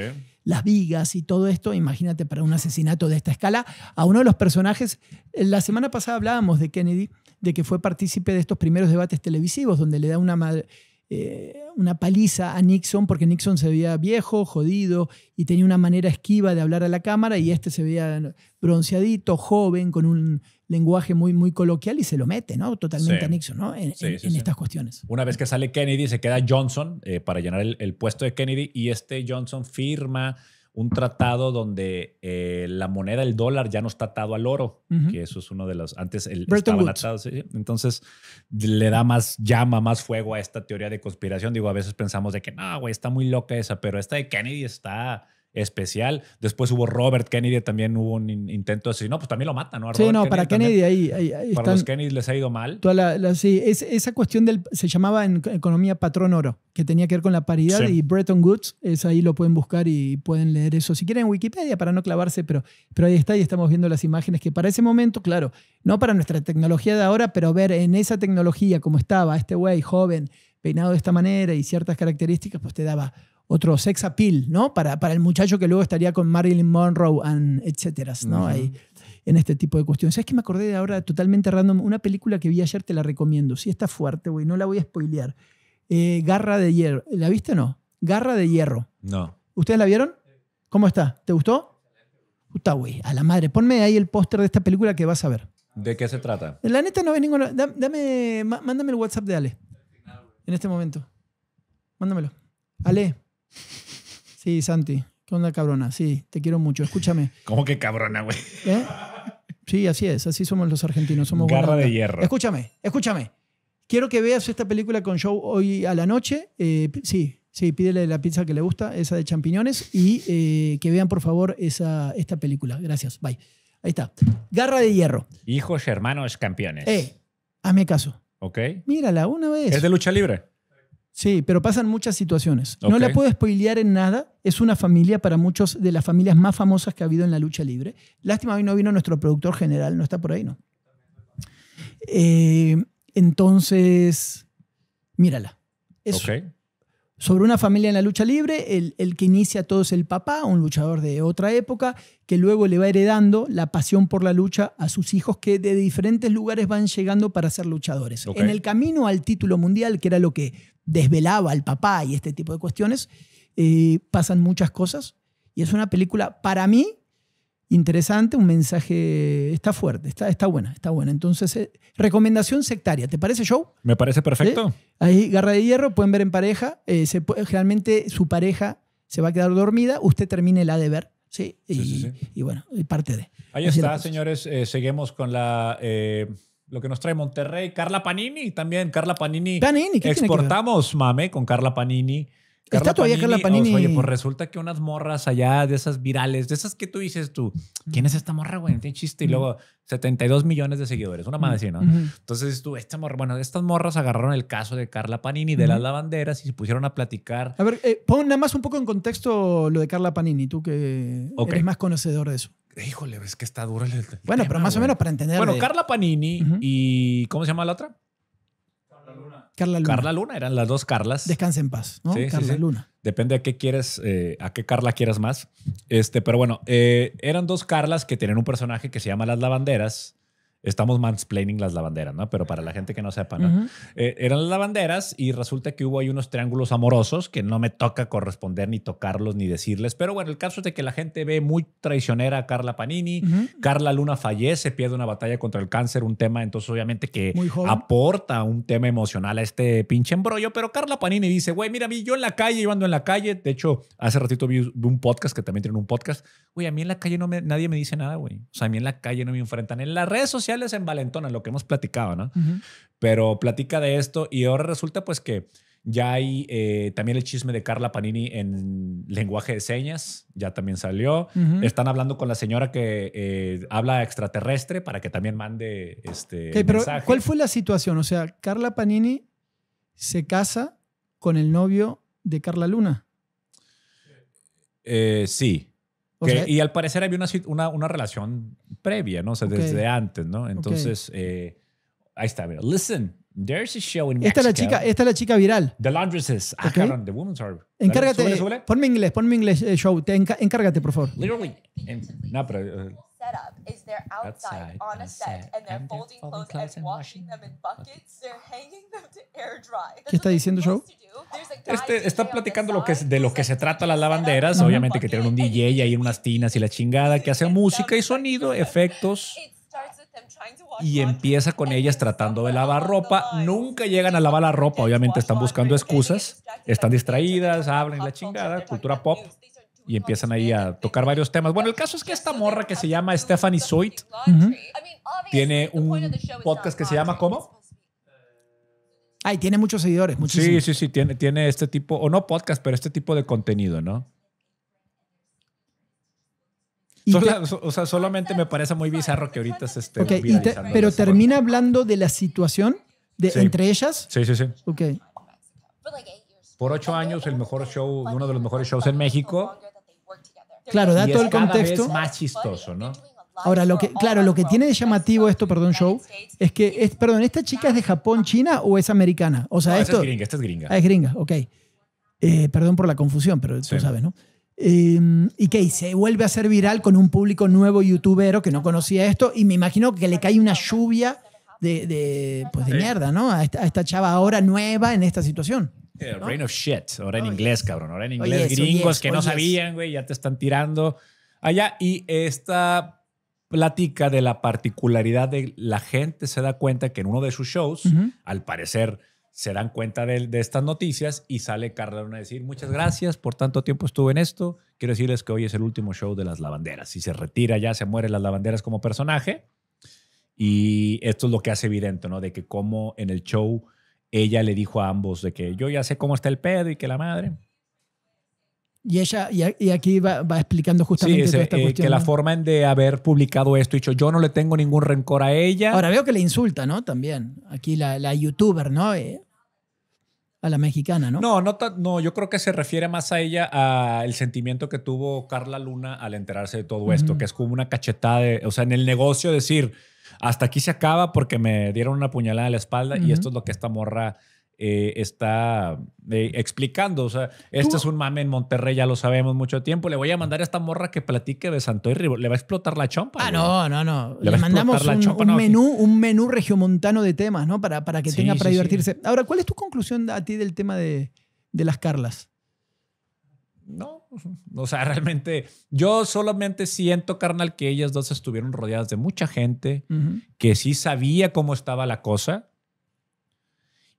las vigas y todo esto, imagínate para un asesinato de esta escala, a uno de los personajes, eh, la semana pasada hablábamos de Kennedy, de que fue partícipe de estos primeros debates televisivos, donde le da una, eh, una paliza a Nixon, porque Nixon se veía viejo, jodido, y tenía una manera esquiva de hablar a la cámara, y este se veía bronceadito, joven, con un lenguaje muy, muy coloquial y se lo mete, ¿no? Totalmente a Nixon, ¿no? En, estas cuestiones.
Una vez que sale Kennedy, se queda Johnson eh, para llenar el puesto de Kennedy, y este Johnson firma un tratado donde eh, la moneda, el dólar, ya no está atado al oro, que eso es uno de los. Antes el, estaba Entonces le da más llama, más fuego a esta teoría de conspiración. Digo, a veces pensamos de que no, güey, está muy loca esa, pero esta de Kennedy está especial. Después hubo Robert Kennedy, también hubo un intento de No, pues también lo matan, ¿no? sí, no, para Kennedy ahí, Para los Kennedy les ha ido mal.
sí, esa cuestión del, se llamaba en economía patrón oro, que tenía que ver con la paridad y Bretton Woods, ahí lo pueden buscar y pueden leer eso. Si quieren en Wikipedia para no clavarse, pero, pero ahí está y estamos viendo las imágenes que para ese momento, claro, no para nuestra tecnología de ahora, pero ver en esa tecnología como estaba este güey joven, peinado de esta manera y ciertas características, pues te daba otro sex appeal, ¿no? Para, para el muchacho que luego estaría con Marilyn Monroe, and etcétera, ¿no? Ahí, en este tipo de cuestiones. ¿Sabes que me acordé de ahora totalmente random? Una película que vi ayer, te la recomiendo. Sí, está fuerte, güey, no la voy a spoilear. Eh, Garra de Hierro. ¿La viste o no? Garra de Hierro. No. ¿Ustedes la vieron? ¿Cómo está? ¿Te gustó? Puta, güey, a la madre. Ponme ahí el póster de esta película que vas a ver.
¿De qué se trata?
La neta no ves ninguna. Dame, mándame el WhatsApp de Ale. En este momento. Mándamelo. Ale, Sí, Santi. ¿Qué onda, cabrona? Sí, te quiero mucho. Escúchame.
¿Cómo que cabrona, güey?
¿Eh? Sí, así es. Así somos los argentinos. Somos Garra de hierro. Escúchame, escúchame. Quiero que veas esta película con show hoy a la noche. Eh, sí, sí, pídele la pizza que le gusta, esa de champiñones. Y eh, que vean, por favor, esa, esta película. Gracias. Bye. Ahí está.
Garra de hierro. Hijos, hermanos, campeones. Eh, hazme caso. Ok.
Mírala una vez. ¿Es de
lucha libre?
Sí, pero pasan muchas situaciones. No la puedo spoilear en nada. Es una familia para muchos de las familias más famosas que ha habido en la lucha libre. Lástima hoy no vino nuestro productor general, no está por ahí, ¿no? Eh, entonces, mírala. Es, sobre una familia en la lucha libre, el, que inicia todo es el papá, un luchador de otra época, que luego le va heredando la pasión por la lucha a sus hijos que de diferentes lugares van llegando para ser luchadores. En el camino al título mundial, que era lo que desvelaba al papá y este tipo de cuestiones, eh, pasan muchas cosas. Y es una película, para mí, interesante, un mensaje. Está fuerte, está, está buena, está buena. Entonces, eh, recomendación sectaria. ¿Te parece, show? Me parece perfecto. Ahí, garra de hierro, pueden ver en pareja. Eh, generalmente su pareja se va a quedar dormida, usted termine la de ver. Sí, y, bueno, parte de.
Ahí está, señores. Eh, seguimos con la. lo que nos trae Monterrey, Carla Panini también. Carla Panini. Panini, ¿qué Exportamos, mame, con Carla Panini. ¿Está todavía Carla Panini? oye, pues resulta que unas morras allá de esas virales, de esas que tú dices tú, ¿quién es esta morra, güey? Qué chiste. Y mm. luego 72 millones de seguidores, una madre ¿no? Mm, Entonces tú, esta morra, bueno, estas morras agarraron el caso de Carla Panini, de las lavanderas y se pusieron a platicar. A ver,
eh, pon nada más un poco en contexto lo de Carla Panini, tú que eres más conocedor de eso.
Híjole, ves que está duro el, tema. Bueno, pero más o menos para entender. Bueno, Carla Panini y ¿cómo se llama la otra? Carla Luna. Carla Luna, eran las dos Carlas. Descansa en paz, ¿no? Carla Luna. Depende a qué quieres, eh, a qué Carla quieras más. Este, pero bueno, eh, eran dos Carlas que tienen un personaje que se llama Las Lavanderas, estamos mansplaining las lavanderas, ¿no? Pero para la gente que no sepa, ¿no? Eh, eran las lavanderas y resulta que hubo ahí unos triángulos amorosos que no me toca corresponder ni tocarlos ni decirles. Pero bueno, el caso es de que la gente ve muy traicionera a Carla Panini. Carla Luna fallece, pierde una batalla contra el cáncer, un tema entonces obviamente que aporta un tema emocional a este pinche embrollo. Pero Carla Panini dice, güey, mira, a mí yo en la calle, yo ando en la calle. De hecho, hace ratito vi un podcast que también tiene un podcast. Güey, a mí en la calle no me, nadie me dice nada, güey. O sea, a mí en la calle no me enfrentan. En las redes sociales les en Valentona, lo que hemos platicado, ¿no? Pero platica de esto y ahora resulta pues que ya hay eh, también el chisme de Carla Panini en lenguaje de señas, ya también salió. Están hablando con la señora que eh, habla extraterrestre para que también mande este ¿cuál
fue la situación? O sea, Carla Panini se casa con el novio de Carla Luna.
Eh, sí. Que, y al parecer había una, una, una, relación previa, ¿no? O sea, desde antes, ¿no? Entonces, eh, ahí está, mira. Listen, there's a show in Esta es la chica, esta es la chica viral. The Laundresses. Ah, okay. The Women's Are. Encárgate.
Ponme inglés, ponme inglés, eh, show. Te
encárgate, por favor. Literally. En, no, pero... Eh, ¿Qué está diciendo Joe? Este, está platicando lo que de lo que se trata las lavanderas, obviamente que tienen un DJ y hay unas tinas y la chingada que hace música y sonido, efectos y empieza con ellas tratando de lavar ropa. Nunca llegan a lavar la ropa, obviamente están buscando excusas, están distraídas, hablan la chingada, cultura pop y empiezan ahí a tocar varios temas. Bueno, el caso es que esta morra que se llama Stephanie Soit tiene un podcast que se llama ¿Cómo? Ay, tiene muchos seguidores, Sí, sí, sí, tiene, tiene este tipo, o no podcast, pero este tipo de contenido, ¿no? o sea, solamente me parece muy bizarro que ahorita se esté okay, Pero termina
hablando de la situación de, entre ellas. Sí, sí, sí. Ok.
Por ocho años, el mejor show, uno de los mejores shows en México.
Claro, da todo el contexto. Vez más
chistoso, ¿no?
Ahora, lo que, claro, lo que tiene de llamativo esto, perdón, show, es que, es, perdón, ¿esta chica es de Japón, China o es americana? O sea, esto, esta es gringa, esta es gringa. Ah, es gringa, ok. Eh, perdón por la confusión, pero eso tú sabes, ¿no? Em, y que se vuelve a hacer viral con un público nuevo youtubero que no conocía esto y me imagino que le cae una lluvia de, de pues, mierda, ¿no? a esta chava ahora nueva en esta
situación. Eh, Rain of shit. Ahora en oh, inglés, cabrón. Ahora en oh, inglés. Oh, gringos que no sabían, güey, ya te están tirando allá. Y esta plática de la particularidad de la gente se da cuenta que en uno de sus shows, al parecer, se dan cuenta de, estas noticias y sale Carlón a decir muchas gracias por tanto tiempo estuve en esto. Quiero decirles que hoy es el último show de las lavanderas. Si se retira ya, se mueren las lavanderas como personaje. Y esto es lo que hace evidente, ¿no? De que como en el show ella le dijo a ambos de que yo ya sé cómo está el pedo y que la madre.
Y ella, y, aquí va, explicando justamente eh, Que la forma
de haber publicado esto, dicho, yo no le tengo ningún rencor a ella. Ahora veo
que le insulta, ¿no? También. Aquí la, youtuber, ¿no? Eh, a la mexicana, ¿no?
No, no, no, yo creo que se refiere más a ella al sentimiento que tuvo Carla Luna al enterarse de todo esto, que es como una cachetada de, o sea, en el negocio decir, hasta aquí se acaba porque me dieron una puñalada en la espalda y esto es lo que esta morra eh, está eh, explicando. O sea, este es un mame en Monterrey, ya lo sabemos mucho tiempo. Le voy a mandar a esta morra que platique de Santoy Ribo. Le va a explotar la chompa. Ah, no, no, no. Le, mandamos un, menú,
un menú regiomontano de temas, ¿no? Para, para que tenga para divertirse. Ahora, ¿cuál es tu conclusión a ti del tema de las Carlas?
No, O sea, realmente yo solamente siento, carnal, que ellas dos estuvieron rodeadas de mucha gente que sí sabía cómo estaba la cosa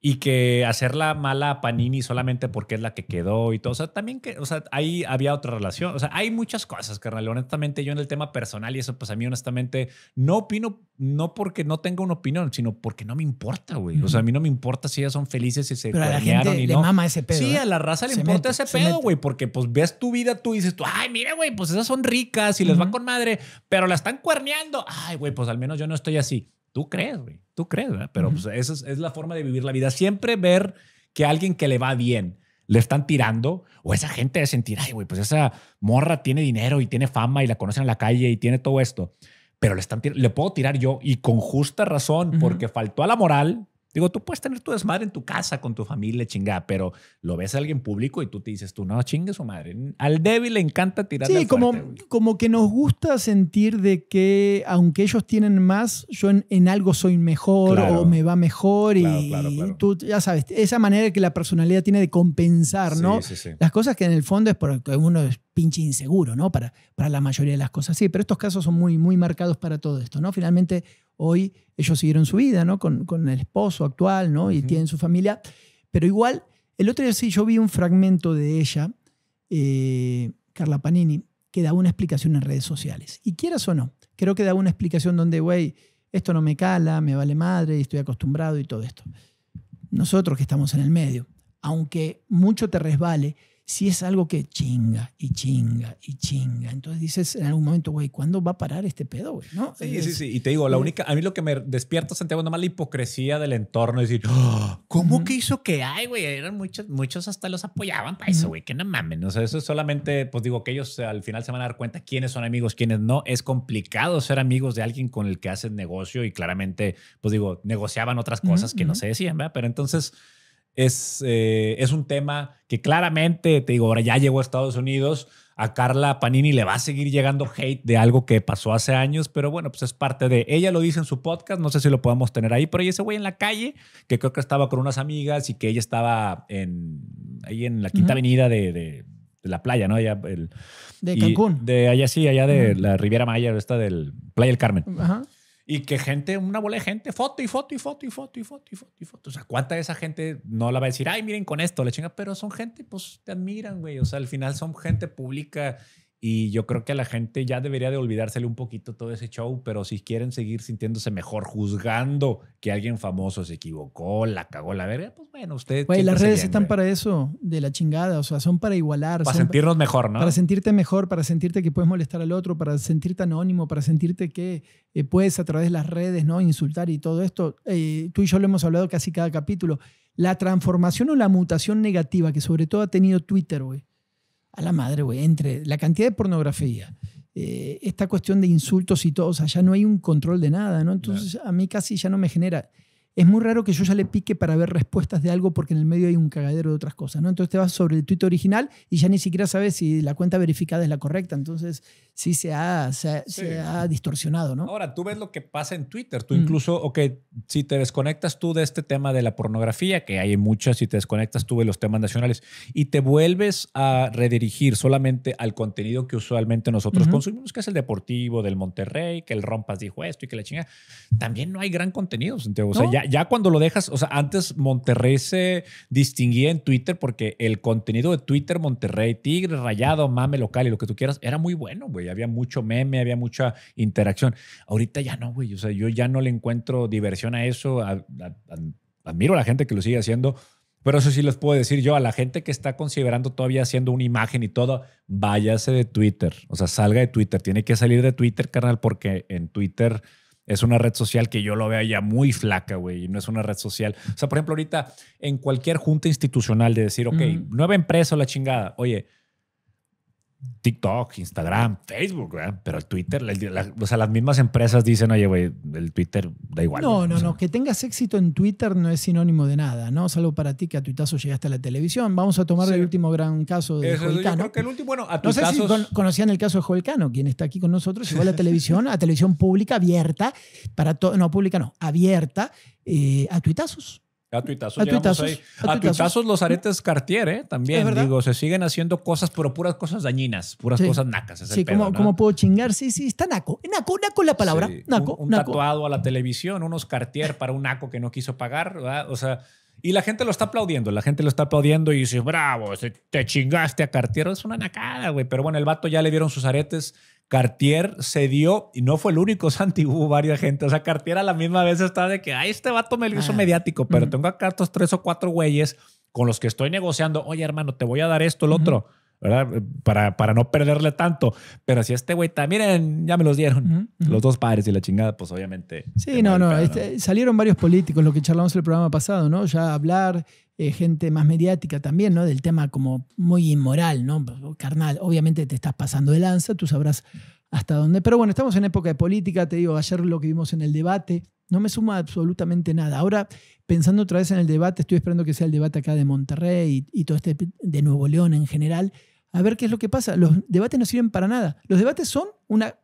y que hacerla mala a Panini solamente porque es la que quedó y todo. O sea, también que, o sea, ahí había otra relación. O sea, hay muchas cosas, carnal. Honestamente, yo en el tema personal y eso, pues a mí, honestamente, no opino, no porque no tenga una opinión, sino porque no me importa, güey. O sea, a mí no me importa si ellas son felices, si se Pero la y no. ese pedo. Sí, ¿eh? a la raza le importa ese pedo, güey, porque pues ves tu vida, tú dices tú, ay, mire güey, pues esas son ricas y les van va con madre, pero la están cuerneando. Ay, güey, pues al menos yo no estoy así. Tú crees, güey. Tú crees, ¿verdad? Pero pues, esa es, la forma de vivir la vida. Siempre ver que alguien que le va bien le están tirando o esa gente de sentir, ay, güey, pues esa morra tiene dinero y tiene fama y la conocen en la calle y tiene todo esto. Pero le, están le puedo tirar yo y con justa razón porque faltó a la moral, Digo, tú puedes tener tu desmadre en tu casa con tu familia, chingada, pero lo ves a alguien público y tú te dices, tú no, chingue su madre. Al débil le encanta tirar Sí, como,
como que nos gusta sentir de que aunque ellos tienen más, yo en, algo soy mejor o me va mejor y tú ya sabes, esa manera que la personalidad tiene de compensar, ¿no? Sí, sí. Las cosas que en el fondo es porque uno es pinche inseguro, ¿no? Para, para la mayoría de las cosas, sí, pero estos casos son muy, muy marcados para todo esto, ¿no? Finalmente Hoy ellos siguieron su vida, ¿no? Con, el esposo actual, ¿no? Y tienen su familia. Pero igual, el otro día sí yo vi un fragmento de ella, eh, Carla Panini, que da una explicación en redes sociales. Y quieras o no, creo que da una explicación donde, güey, esto no me cala, me vale madre, estoy acostumbrado y todo esto. Nosotros que estamos en el medio, aunque mucho te resbale, si es algo que chinga y chinga y chinga, entonces dices en algún momento, güey, ¿cuándo va a parar este pedo, güey?
¿No? Sí, sí, sí. Y te digo, la única, a mí lo que me despierta, Santiago, nomás la hipocresía del entorno. Es decir, ah, ¿cómo que hizo que hay, güey? Eran muchos, muchos hasta los apoyaban para eso, güey, que no mamen. O sea, eso es solamente, pues digo, que ellos eh, al final se van a dar cuenta quiénes son amigos, quiénes no. Es complicado ser amigos de alguien con el que haces negocio y claramente, pues digo, negociaban otras cosas que no se decían, ¿verdad? Pero entonces es, eh, es un tema que claramente, te digo, ahora ya llegó a Estados Unidos, a Carla Panini le va a seguir llegando hate de algo que pasó hace años, pero bueno, pues es parte de. Ella lo dice en su podcast, no sé si lo podemos tener ahí, pero ese güey en la calle que creo que estaba con unas amigas y que ella estaba en, ahí en la Quinta Avenida de, la playa, ¿no? Allá, el, de Cancún. De allá sí, allá de la Riviera Maya, esta del Playa del Carmen. Ajá. Y que gente, una bola de gente, foto y foto y foto y foto y foto y foto y foto. O sea, ¿cuánta de esa gente no la va a decir, ay, miren con esto, la chinga? Pero son gente, pues te admiran, güey. O sea, al final son gente pública y yo creo que a la gente ya debería de olvidársele un poquito todo ese show, pero si quieren seguir sintiéndose mejor juzgando que alguien famoso se equivocó, la cagó la verga, pues bueno, ustedes. Güey, las redes están
para eso, de la chingada, o sea, son para igualar. Para sentirnos
mejor, ¿no? Para sentirte
mejor, para sentirte que puedes molestar al otro, para sentirte anónimo, para sentirte que eh, puedes a través de las redes, ¿no? Insultar y todo esto. Eh, tú y yo lo hemos hablado casi cada capítulo. La transformación o la mutación negativa que sobre todo ha tenido Twitter, güey a la madre, güey, entre la cantidad de pornografía, eh, esta cuestión de insultos y todo, o sea, allá no hay un control de nada, ¿no? Entonces a mí casi ya no me genera es muy raro que yo ya le pique para ver respuestas de algo porque en el medio hay un cagadero de otras cosas, ¿no? Entonces te vas sobre el tuit original y ya ni siquiera sabes si la cuenta verificada es la correcta. Entonces sí se ha, se ha, distorsionado, ¿no?
Ahora, tú ves lo que pasa en Twitter. Tú mm. incluso, ok, si te desconectas tú de este tema de la pornografía, que hay muchas, si te desconectas tú de los temas nacionales y te vuelves a redirigir solamente al contenido que usualmente nosotros consumimos, que es el deportivo del Monterrey, que el Rompas dijo esto y que la chinga, también no hay gran contenido, O sea, ya ya, cuando lo dejas, o sea, antes Monterrey se distinguía en Twitter porque el contenido de Twitter, Monterrey, Tigre, Rayado, Mame Local y lo que tú quieras, era muy bueno, güey. Había mucho meme, había mucha interacción. Ahorita ya no, güey. O sea, yo ya no le encuentro diversión a eso. admiro a la gente que lo sigue haciendo. Pero eso sí les puedo decir yo, a la gente que está considerando todavía haciendo una imagen y todo, váyase de Twitter. O sea, salga de Twitter. Tiene que salir de Twitter, carnal, porque en Twitter es una red social que yo lo veo ya muy flaca, güey, no es una red social. O sea, por ejemplo, ahorita en cualquier junta institucional de decir, ok, nueva empresa o la chingada, oye, TikTok, Instagram, Facebook, Pero el Twitter, o sea, las mismas empresas dicen, oye, güey, el Twitter da igual. No, no, no,
que tengas éxito en Twitter no es sinónimo de nada, ¿no? Salvo para ti que a tuitazo llegaste a la televisión. Vamos a tomar el último gran caso de Eso, Joel
que el último, bueno, a tuitazos... No sé si
conocían el caso de Joel quien está aquí con nosotros, llegó a la televisión, a televisión pública abierta, para todo, no, pública no, abierta, eh, a tuitazos.
A tuitazos, a A, los aretes Cartier, ¿eh? También, digo, se siguen haciendo cosas, pero puras cosas dañinas, puras cosas nacas. Es sí, el como,
puedo chingar? Sí, sí, está naco. Naco, naco la palabra.
un, tatuado a la televisión, unos Cartier para un naco que no quiso pagar, ¿verdad? O sea, y la gente lo está aplaudiendo, la gente lo está aplaudiendo y dice, bravo, te chingaste a Cartier. Es una nacada, güey. Pero bueno, el vato ya le dieron sus aretes Cartier se dio, y no fue el único, Santi, hubo varias gente. O sea, Cartier a la misma vez estaba de que, ay, este vato me lo hizo uso ah. mediático, pero tengo acá estos tres o cuatro güeyes con los que estoy negociando, oye, hermano, te voy a dar esto, el otro, ¿verdad? Para, para no perderle tanto. Pero si este güey está, miren, ya me los dieron, los dos padres y la chingada, pues obviamente. Sí, no,
no, este, salieron varios políticos, lo que charlamos el programa pasado, ¿no? Ya hablar, eh, gente más mediática también, ¿no? Del tema como muy inmoral, ¿no? Carnal, obviamente te estás pasando de lanza, tú sabrás hasta dónde. Pero bueno, estamos en época de política, te digo, ayer lo que vimos en el debate no me suma absolutamente nada. Ahora, pensando otra vez en el debate, estoy esperando que sea el debate acá de Monterrey y, todo este de Nuevo León en general, a ver qué es lo que pasa. Los debates no sirven para nada. Los debates son una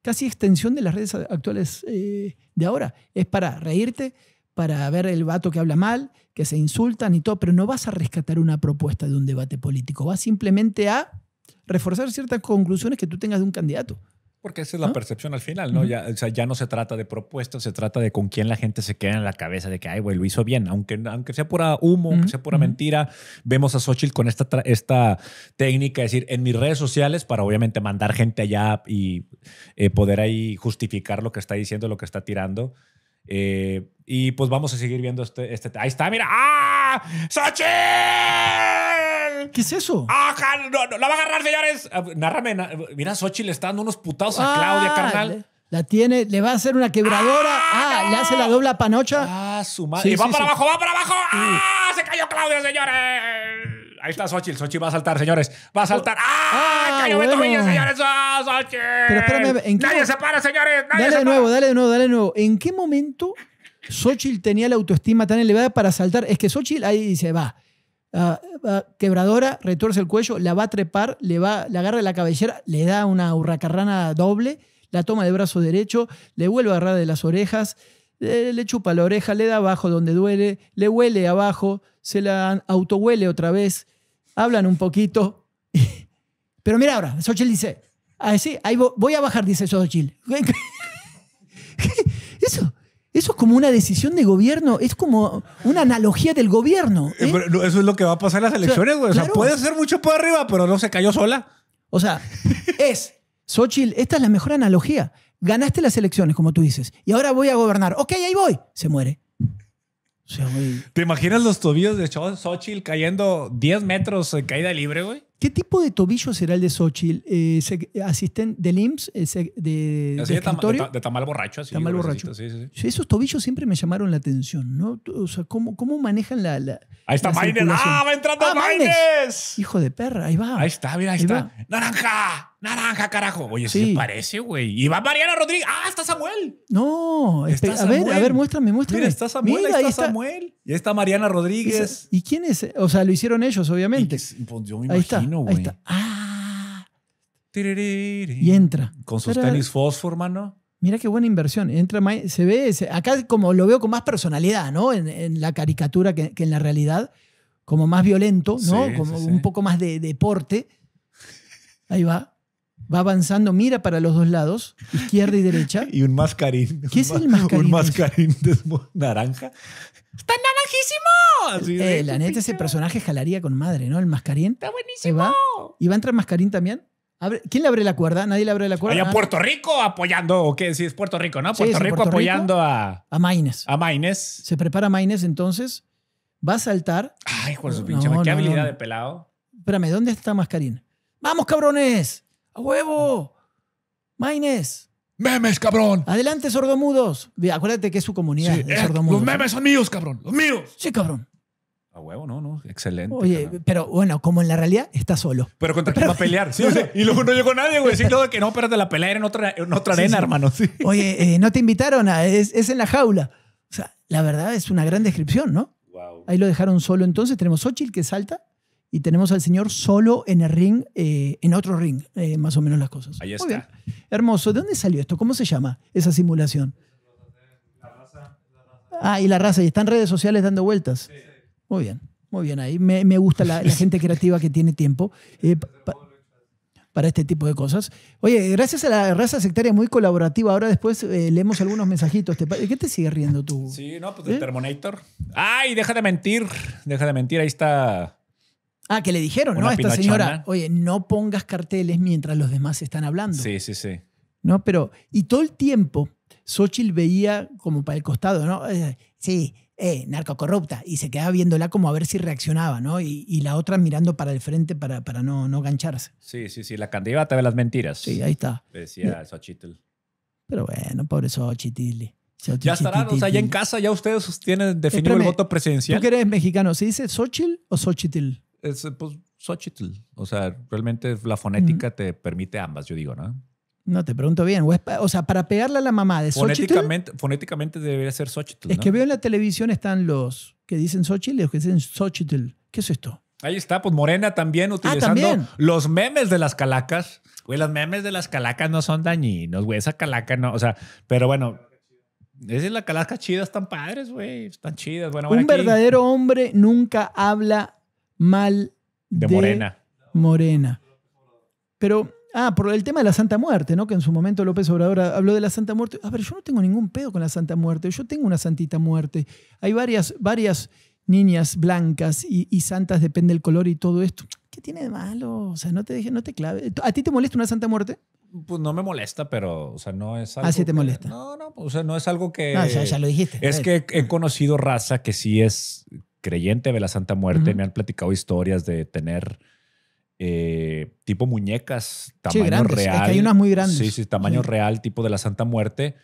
casi extensión de las redes actuales eh, de ahora. Es para reírte, para ver el vato que habla mal, que se insultan y todo, pero no vas a rescatar una propuesta de un debate político, vas simplemente a reforzar ciertas conclusiones que tú tengas de un candidato.
Porque esa es la percepción al final, ¿no? ya, o sea, ya no se trata de propuestas, se trata de con quién la gente se queda en la cabeza de que, ay, güey, lo hizo bien. Aunque, aunque sea pura humo, aunque sea pura mentira, vemos a Xochitl con esta, esta técnica, es decir, en mis redes sociales para obviamente mandar gente allá y eh, poder ahí justificar lo que está diciendo, lo que está tirando. Eh, y pues vamos a seguir viendo este, este. Ahí está, mira. ¡Ah! ¿Qué es eso? ¡Ah! No, ¡La va a agarrar, señores! Ah, nárrame. mira, Sochi le está dando unos putados a Claudia, ah, carnal.
La tiene, le va a hacer una quebradora. ¡Ah! ah le
hace la dobla panocha. ¡Ah, su madre! y va para abajo, va para abajo. ¡Ah! ¡Se cayó Claudia, señores! Ahí está Xochitl. Xochitl va a saltar, señores. Va a saltar. Oh. ¡Ah! ah cayó Beto señores! ¡Ah, Xochitl! Pero espérame. ¿en qué ¡Nadie se para, señores! dale de nuevo,
dale de nuevo, dale de nuevo. ¿En qué momento sochi tenía la autoestima tan elevada para saltar? Es que Xochitl ahí dice, va. Ah, quebradora, retuerce el cuello, la va a trepar, le va, la agarra la cabellera, le da una hurracarrana doble, la toma de brazo derecho, le vuelve a agarrar de las orejas, le, eh, le chupa la oreja, le da abajo donde duele, le huele abajo, se la autohuele otra vez, hablan un poquito. Pero mira ahora, Xochitl dice, ah, sí, ahí voy a bajar, dice Xochitl. Eso, eso es como una decisión de gobierno, es como una analogía del gobierno. ¿eh?
Eh, eso es lo que va a pasar en las elecciones, güey. O sea, puede ser mucho por arriba, pero no se cayó sola. O sea,
es, Xochitl, esta es la mejor analogía. Ganaste las elecciones, como tú dices, y ahora voy a gobernar. Ok, ahí voy. Se muere.
¿Te imaginas los tobillos de Xochitl cayendo 10 metros en caída libre, güey?
¿Qué tipo de tobillo será el de Xochitl? Eh, ¿Asistente del IMSS? Eh, de, así de, de, tamal borracho. Así, tamal borracho. Sí, sí, sí. Esos tobillos siempre me llamaron la atención, ¿no? O sea, ¿cómo, cómo manejan la, Ahí está Maines. ¡Ah, va entrando ah, Hijo de perra, ahí va. Ahí está, mira, ahí, está. ¡Naranja!
Naranja, carajo. Oye, se parece, güey. Y va Mariana Rodríguez. ¡Ah, está Samuel!
No, este, a ver, a ver, muéstrame, muéstrame. Mira, está Samuel, ahí está,
Samuel. Y ahí está Mariana Rodríguez.
¿Y quién es? O sea, lo hicieron ellos, obviamente. Pues, yo me ahí imagino, güey. Ahí está. Ah.
Y entra. Con sus tenis fósforo, mano.
Mira qué buena inversión. Entra, se ve, acá como lo veo con más personalidad, ¿no? En, la caricatura que, en la realidad, como más violento, ¿no? como un poco más de deporte. Ahí va va avanzando, mira para los dos lados, izquierda y derecha.
y un mascarín. ¿Qué es el mascarín? Un mascarín
de naranja. ¡Está naranjísimo! Eh, la neta, ese personaje jalaría con madre, ¿no? El mascarín. ¡Está buenísimo! ¿Y va a entrar mascarín también? ¿Quién le abre la cuerda? Nadie le abre la cuerda. a Puerto
Rico apoyando, o qué, si es Puerto Rico, ¿no? Puerto Rico apoyando a. A Maines. A Maines. Se
prepara Maines entonces. Va a saltar. Ay, por su pinche, qué habilidad de pelado. Espérame, ¿dónde está Mascarín? ¡Vamos, cabrones! ¡A huevo! ¡Maines! ¡Memes, cabrón! ¡Adelante, sordomudos! Acuérdate que es su comunidad. Eh, sordomudos, los memes son míos, cabrón. Los míos. Sí, cabrón.
A huevo, no, no. Excelente. Oye,
pero bueno, como en la realidad, está solo.
Pero contra quién va a pelear. Sí, sí. y luego no llegó nadie, güey. Sí, todo que no, espérate, la pelea en otra, en otra arena, hermano.
Oye, eh, no te invitaron Es, en la jaula. O sea, la verdad es una gran descripción, ¿no? Wow. Ahí lo dejaron solo. Entonces tenemos Ochil que salta y tenemos al señor solo en el ring, eh, en otro ring, eh, más o menos las cosas. Ahí está. Hermoso. ¿De dónde salió esto? ¿Cómo se llama esa simulación? La raza, Ah, y la raza. Y están redes sociales dando vueltas. Muy bien, muy bien ahí. Me, gusta la, gente creativa que tiene tiempo. Eh, para este tipo de cosas. Oye, gracias a la raza sectaria muy colaborativa, ahora después leemos algunos mensajitos. ¿Qué te sigue
riendo tú? Sí, no, pues el Terminator. ¡Ay, deja de mentir! Deja de mentir, ahí está
Ah, que le dijeron, ¿no? A esta señora, oye, no pongas carteles mientras los demás están hablando.
Sí, sí, sí.
¿No? Pero, y todo el tiempo, Xochitl veía como para el costado, ¿no? Eh, sí, eh, corrupta, Y se quedaba viéndola como a ver si reaccionaba, ¿no? Y, la otra mirando para el frente para, para no, no gancharse.
Sí, sí, sí. La candidata de las mentiras. Sí, ahí está. decía
Pero bueno, pobre Xochitl. Ya estarán, o sea, ya en
casa ya ustedes tienen definido el voto presidencial. ¿Tú que
eres mexicano, se dice Xochitl o Xochitl?
es eh, pues, Xochitl. O sea, realmente la fonética te permite ambas, yo digo, ¿no?
No, te pregunto bien. O sea, para pegarle a la mamá de fonéticamente,
Fonéticamente debería ser Xochitl. Es que veo
en la televisión están los que dicen Xochitl y los que dicen Xochitl. ¿Qué es esto?
Ahí está, pues Morena también ah, utilizando los memes de las calacas. Güey, los memes de las calacas no son dañinos, güey. Esa calaca no, o sea, pero bueno, esas calacas la chidas, están padres, güey. Están chidas. Bueno, un verdadero
hombre nunca habla mal
de, Morena.
Morena. Pero, ah, por el tema de la Santa Muerte, ¿no? Que en su momento López Obrador habló de la Santa Muerte. A ver, yo no tengo ningún pedo con la Santa Muerte. Yo tengo una Santita Muerte. Hay varias, varias niñas blancas y, santas, depende del color y todo esto. ¿Qué tiene de malo? O sea, no te deje, no te clave. ¿A ti te molesta una Santa Muerte?
Pues no me molesta, pero, o sea, no es ah, algo. Ah, sí te molesta. no, no, o sea, no es algo que. Ah, ya lo dijiste. Es que he conocido raza que sí es creyente de la Santa Muerte, me han platicado historias de tener eh, tipo muñecas, tamaño real. hay unas muy grandes. Sí, sí, tamaño real, tipo de la Santa Muerte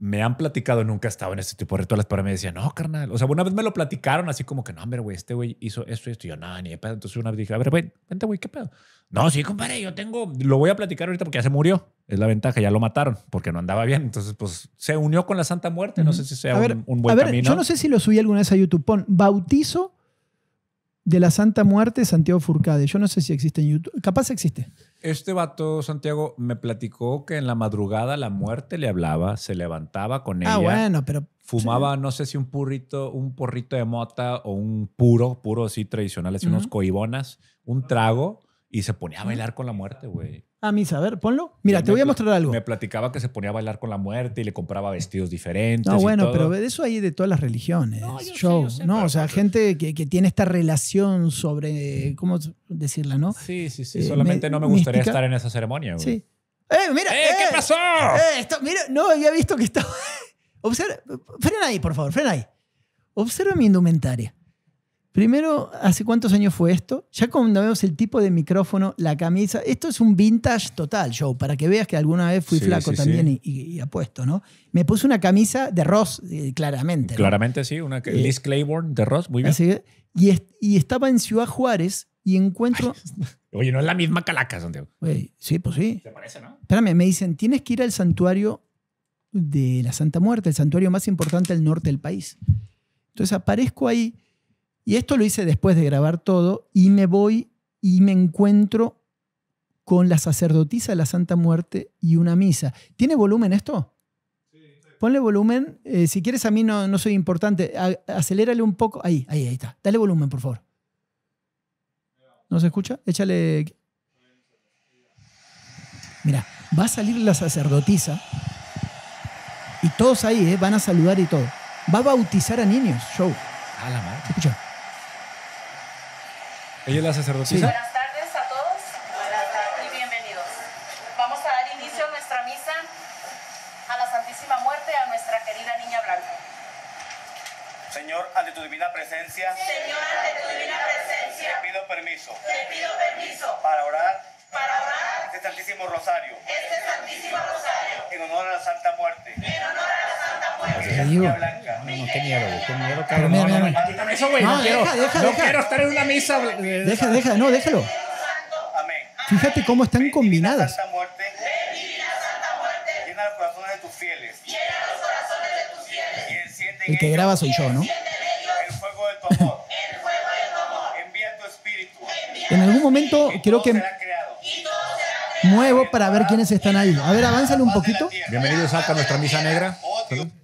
me han platicado, nunca he estado en este tipo de rituales, pero me decían, no, carnal. O sea, una vez me lo platicaron así como que, no, hombre, güey, este güey hizo esto y esto. Y yo, nada ni de pedo. Entonces una vez dije, a ver, güey, vente, güey, ¿qué pedo? No, sí, compadre, yo tengo, lo voy a platicar ahorita porque ya se murió. Es la ventaja, ya lo mataron porque no andaba bien. Entonces, pues, se unió con la Santa Muerte. No sé si sea un, buen a ver, Yo no sé
si lo subí alguna vez a YouTube. Pon, bautizo de la Santa Muerte, Santiago Furcade. Yo no sé si existe en YouTube. Capaz existe.
Este vato, Santiago, me platicó que en la madrugada la muerte le hablaba, se levantaba con ah, ella. Ah, bueno, pero. Fumaba, no sé si un purrito, un porrito de mota o un puro, puro así tradicional, así unos coibonas, un trago y se ponía a bailar con la muerte, güey. A a ver, ponlo. Mira, te voy a mostrar algo. Me platicaba que se ponía a bailar con la muerte y le compraba vestidos diferentes. No, bueno, pero
eso hay de todas las religiones. No, ¿no? o sea, gente que, tiene esta relación sobre. ¿Cómo decirla, no? Sí, sí, sí. Eh, solamente no me gustaría estar en esa
ceremonia, güey. Sí.
¡Eh, mira! ¡Eh, qué ¡Eh! pasó! Eh, esto, mira, no había visto que estaba. Observa. Frena ahí, por favor, frena ahí. Observa mi indumentaria. Primero, ¿hace cuántos años fue esto? Ya cuando vemos el tipo de micrófono, la camisa, esto es un vintage total, Joe, para que veas que alguna vez fui flaco también Y, apuesto, ¿no? Me puse una camisa de Ross, eh, claramente. Claramente
sí, una eh, Liz Claiborne de Ross, muy
bien. y, estaba en Ciudad Juárez y encuentro...
oye, no es la misma calaca, Santiago. sí, pues sí. ¿Te parece, no?
Espérame, me dicen, tienes que ir al santuario de la Santa Muerte, el santuario más importante del norte del país. Entonces aparezco ahí y esto lo hice después de grabar todo y me voy y me encuentro con la sacerdotisa de la Santa Muerte y una misa. ¿Tiene volumen esto? Ponle volumen. Eh, si quieres, a mí no, no soy importante. acelérale un poco. Ahí, ahí, ahí está. Dale volumen, por favor. ¿No se escucha? Échale. Mira, va a salir la sacerdotisa y todos ahí eh, van a saludar y todo. Va a bautizar a niños. Show.
Ella la sacerdotisa. una misa. Deja, deja,
no, déjalo. Fíjate cómo están combinadas. El que graba soy yo, ¿no? En algún momento creo que muevo para ver quiénes están ahí. A ver, avánzale un poquito.
Bienvenidos a nuestra misa negra.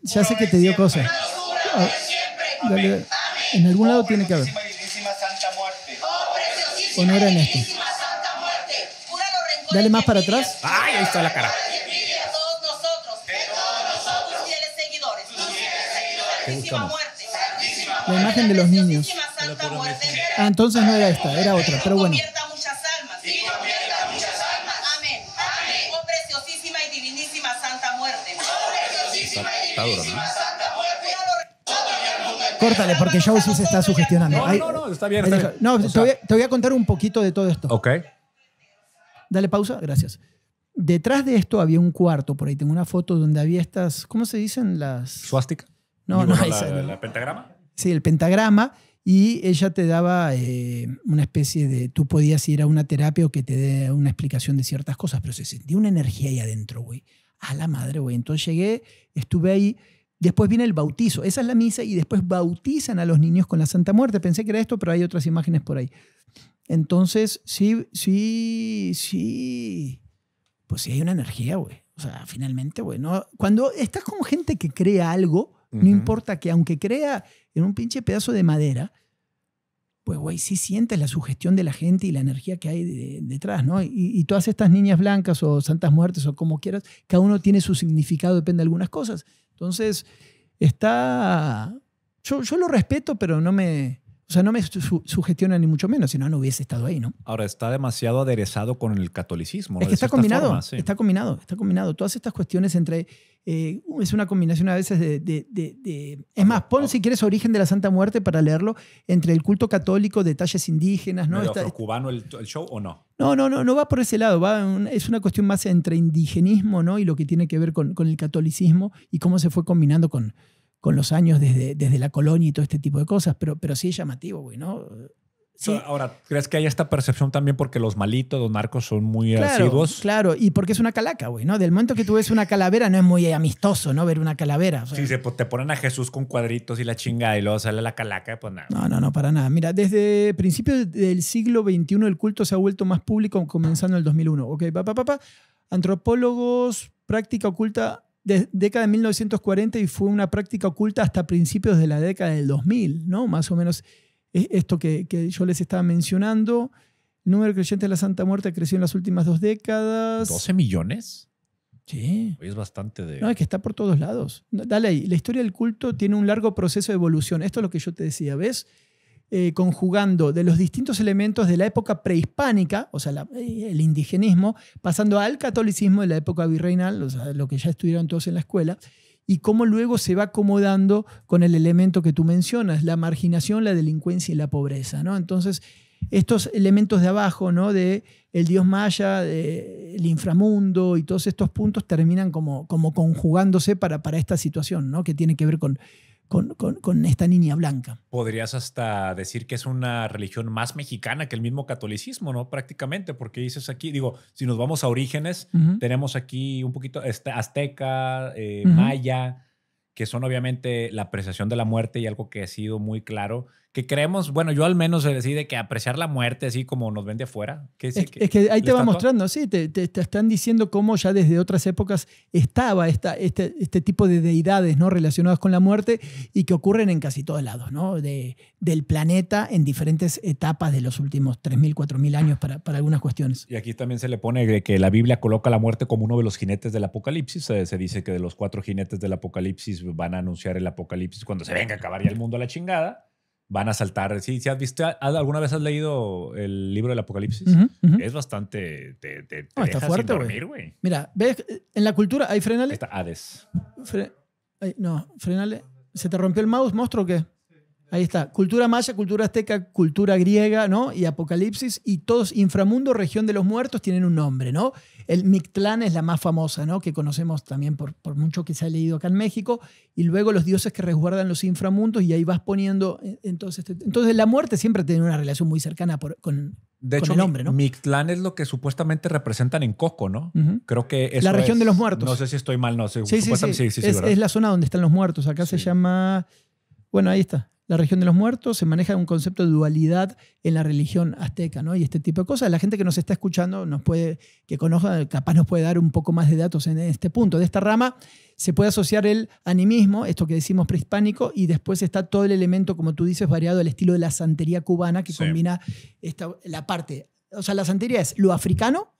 Ya sé que te dio cosas. en algún lado tiene que haber. ¿O no era en este? Dale más para atrás. ¡Ay, ahí está la cara! ¡En todos nosotros! ¡En todos nosotros!
¡Nosotros fieles seguidores! ¡Nosotros fieles seguidores! ¡Santísima muerte!
¡Santísima La imagen de los niños. ¡Santísima, muerte! Ah, entonces no era esta, era otra, pero bueno. ¡Convierta muchas almas! ¡Sí, convierta muchas almas! ¡Amén! ¡Amén!
¡Oh, preciosísima y divinísima santa muerte! ¡Oh, preciosísima y divinísima! Está duro,
Córtale, porque ya se está sugestionando. No, no, no,
está bien. No, te,
voy a, contar un poquito de todo esto. Ok. Dale pausa, gracias. Detrás de esto había un cuarto, por ahí tengo una foto donde había estas, ¿cómo se dicen las?
¿Suástica? No, no, la, esa pentagrama.
Sí, el pentagrama. Y ella te daba eh, una especie de. Tú podías ir a una terapia o que te dé una explicación de ciertas cosas, pero se sentía una energía ahí adentro, güey. A la madre, güey. Entonces llegué, estuve ahí Después viene el bautizo. Esa es la misa y después bautizan a los niños con la Santa Muerte. Pensé que era esto, pero hay otras imágenes por ahí. Entonces, sí, sí, sí. Pues sí hay una energía, güey. O sea, finalmente, güey. ¿no? Cuando estás con gente que crea algo, no importa que aunque crea en un pinche pedazo de madera, pues, güey, sí sientes la sugestión de la gente y la energía que hay detrás, ¿no? Y, y, todas estas niñas blancas o santas muertes o como quieras, cada uno tiene su significado, depende de algunas cosas. Entonces, está... Yo, yo lo respeto, pero no me, o sea, no me sugestiona ni mucho menos, si no, no hubiese estado ahí, ¿no?
Ahora, está demasiado aderezado con el catolicismo. Es que está combinado, está
combinado, está combinado. Todas estas cuestiones entre... Eh, es una combinación a veces de... es más, pon si quieres Origen de la Santa Muerte para leerlo, entre el culto católico, detalles indígenas, ¿no? ¿Es este
cubano el, show o no?
No, no, no, no va por ese lado. Va es una cuestión más entre indigenismo, ¿no? Y lo que tiene que ver con, con el catolicismo y cómo se fue combinando con con los años desde, desde la colonia y todo este tipo de cosas, pero, pero sí es llamativo, güey,
¿no? Ahora, ¿crees que hay esta percepción también porque los malitos, los narcos son muy claro, asiduos? Claro, y
porque es una calaca, güey, ¿no? Del momento que tú ves una calavera no es muy amistoso, ¿no? Ver una calavera.
sí, pues, te ponen a Jesús con cuadritos y la chingada y luego sale la calaca, pues nada.
No, no, no, para nada. Mira, desde principios del siglo XXI el culto se ha vuelto más público comenzando en el 2001. Ok, papá, papá. Antropólogos, práctica oculta de, década de 1940 y fue una práctica oculta hasta principios de la década del 2000, ¿no? Más o menos esto que, yo les estaba mencionando. número creciente de la Santa Muerte creció en las últimas dos décadas. ¿12 millones?
Sí. Es bastante de... No, es que
está por todos lados. Dale ahí. La historia del culto tiene un largo proceso de evolución. Esto es lo que yo te decía, ¿ves? Eh, conjugando de los distintos elementos de la época prehispánica, o sea, eh, el indigenismo, pasando al catolicismo de la época virreinal, o sea, lo que ya estuvieron todos en la escuela, y cómo luego se va acomodando con el elemento que tú mencionas, la marginación, la delincuencia y la pobreza. ¿no? Entonces, estos elementos de abajo, ¿no? de el dios maya, de el inframundo y todos estos puntos terminan como, como conjugándose para, para esta situación, ¿no? que tiene que ver con con, esta niña blanca.
Podrías hasta decir que es una religión más mexicana que el mismo catolicismo, ¿no? Prácticamente, porque dices aquí, digo, si nos vamos a orígenes, tenemos aquí un poquito este, azteca, eh, maya, que son obviamente la apreciación de la muerte y algo que ha sido muy claro que creemos, bueno, yo al menos se decide que apreciar la muerte así como nos ven de afuera. Que es, que, ahí te va mostrando,
sí, te, te, te, están diciendo cómo ya desde otras épocas estaba esta, este, este tipo de deidades ¿no? relacionadas con la muerte y que ocurren en casi todos lados ¿no? de, del planeta en diferentes etapas de los últimos 3.000, 4.000 años para, para, algunas cuestiones.
Y aquí también se le pone que la Biblia coloca la muerte como uno de los jinetes del apocalipsis. Se, dice que de los cuatro jinetes del apocalipsis van a anunciar el apocalipsis cuando se venga a acabar el mundo a la chingada van a saltar. Sí, si has visto, ¿alguna vez has leído el libro del Apocalipsis? Es bastante. está fuerte,
Mira, ¿ves? Eh, en la cultura hay frenales Está Hades. no, frenales ¿Se te rompió el mouse, monstruo o qué? Ahí está. Cultura maya, cultura azteca, cultura griega, ¿no? Y Apocalipsis. Y todos, inframundo, región de los muertos, tienen un nombre, ¿no? El Mictlán es la más famosa, ¿no? Que conocemos también por, por mucho que se ha leído acá en México. Y luego los dioses que resguardan los inframundos y ahí vas poniendo... Eh, entonces, este, entonces la muerte siempre tiene una relación muy cercana con, el hombre, ¿no?
Mictlán es lo que supuestamente representan en Coco, ¿no? Creo que es. La región de los muertos. No sé si estoy mal, no sé. Sí, sí, sí es, la
zona donde están los muertos. Acá se llama. Bueno, ahí está la región de los muertos, se maneja un concepto de dualidad en la religión azteca, ¿no? Y este tipo de cosas. La gente que nos está escuchando, nos puede, que conozca, capaz nos puede dar un poco más de datos en este punto. De esta rama se puede asociar el animismo, esto que decimos prehispánico, y después está todo el elemento, como tú dices, variado al estilo de la santería cubana, que combina la parte. O sea, la santería es lo africano,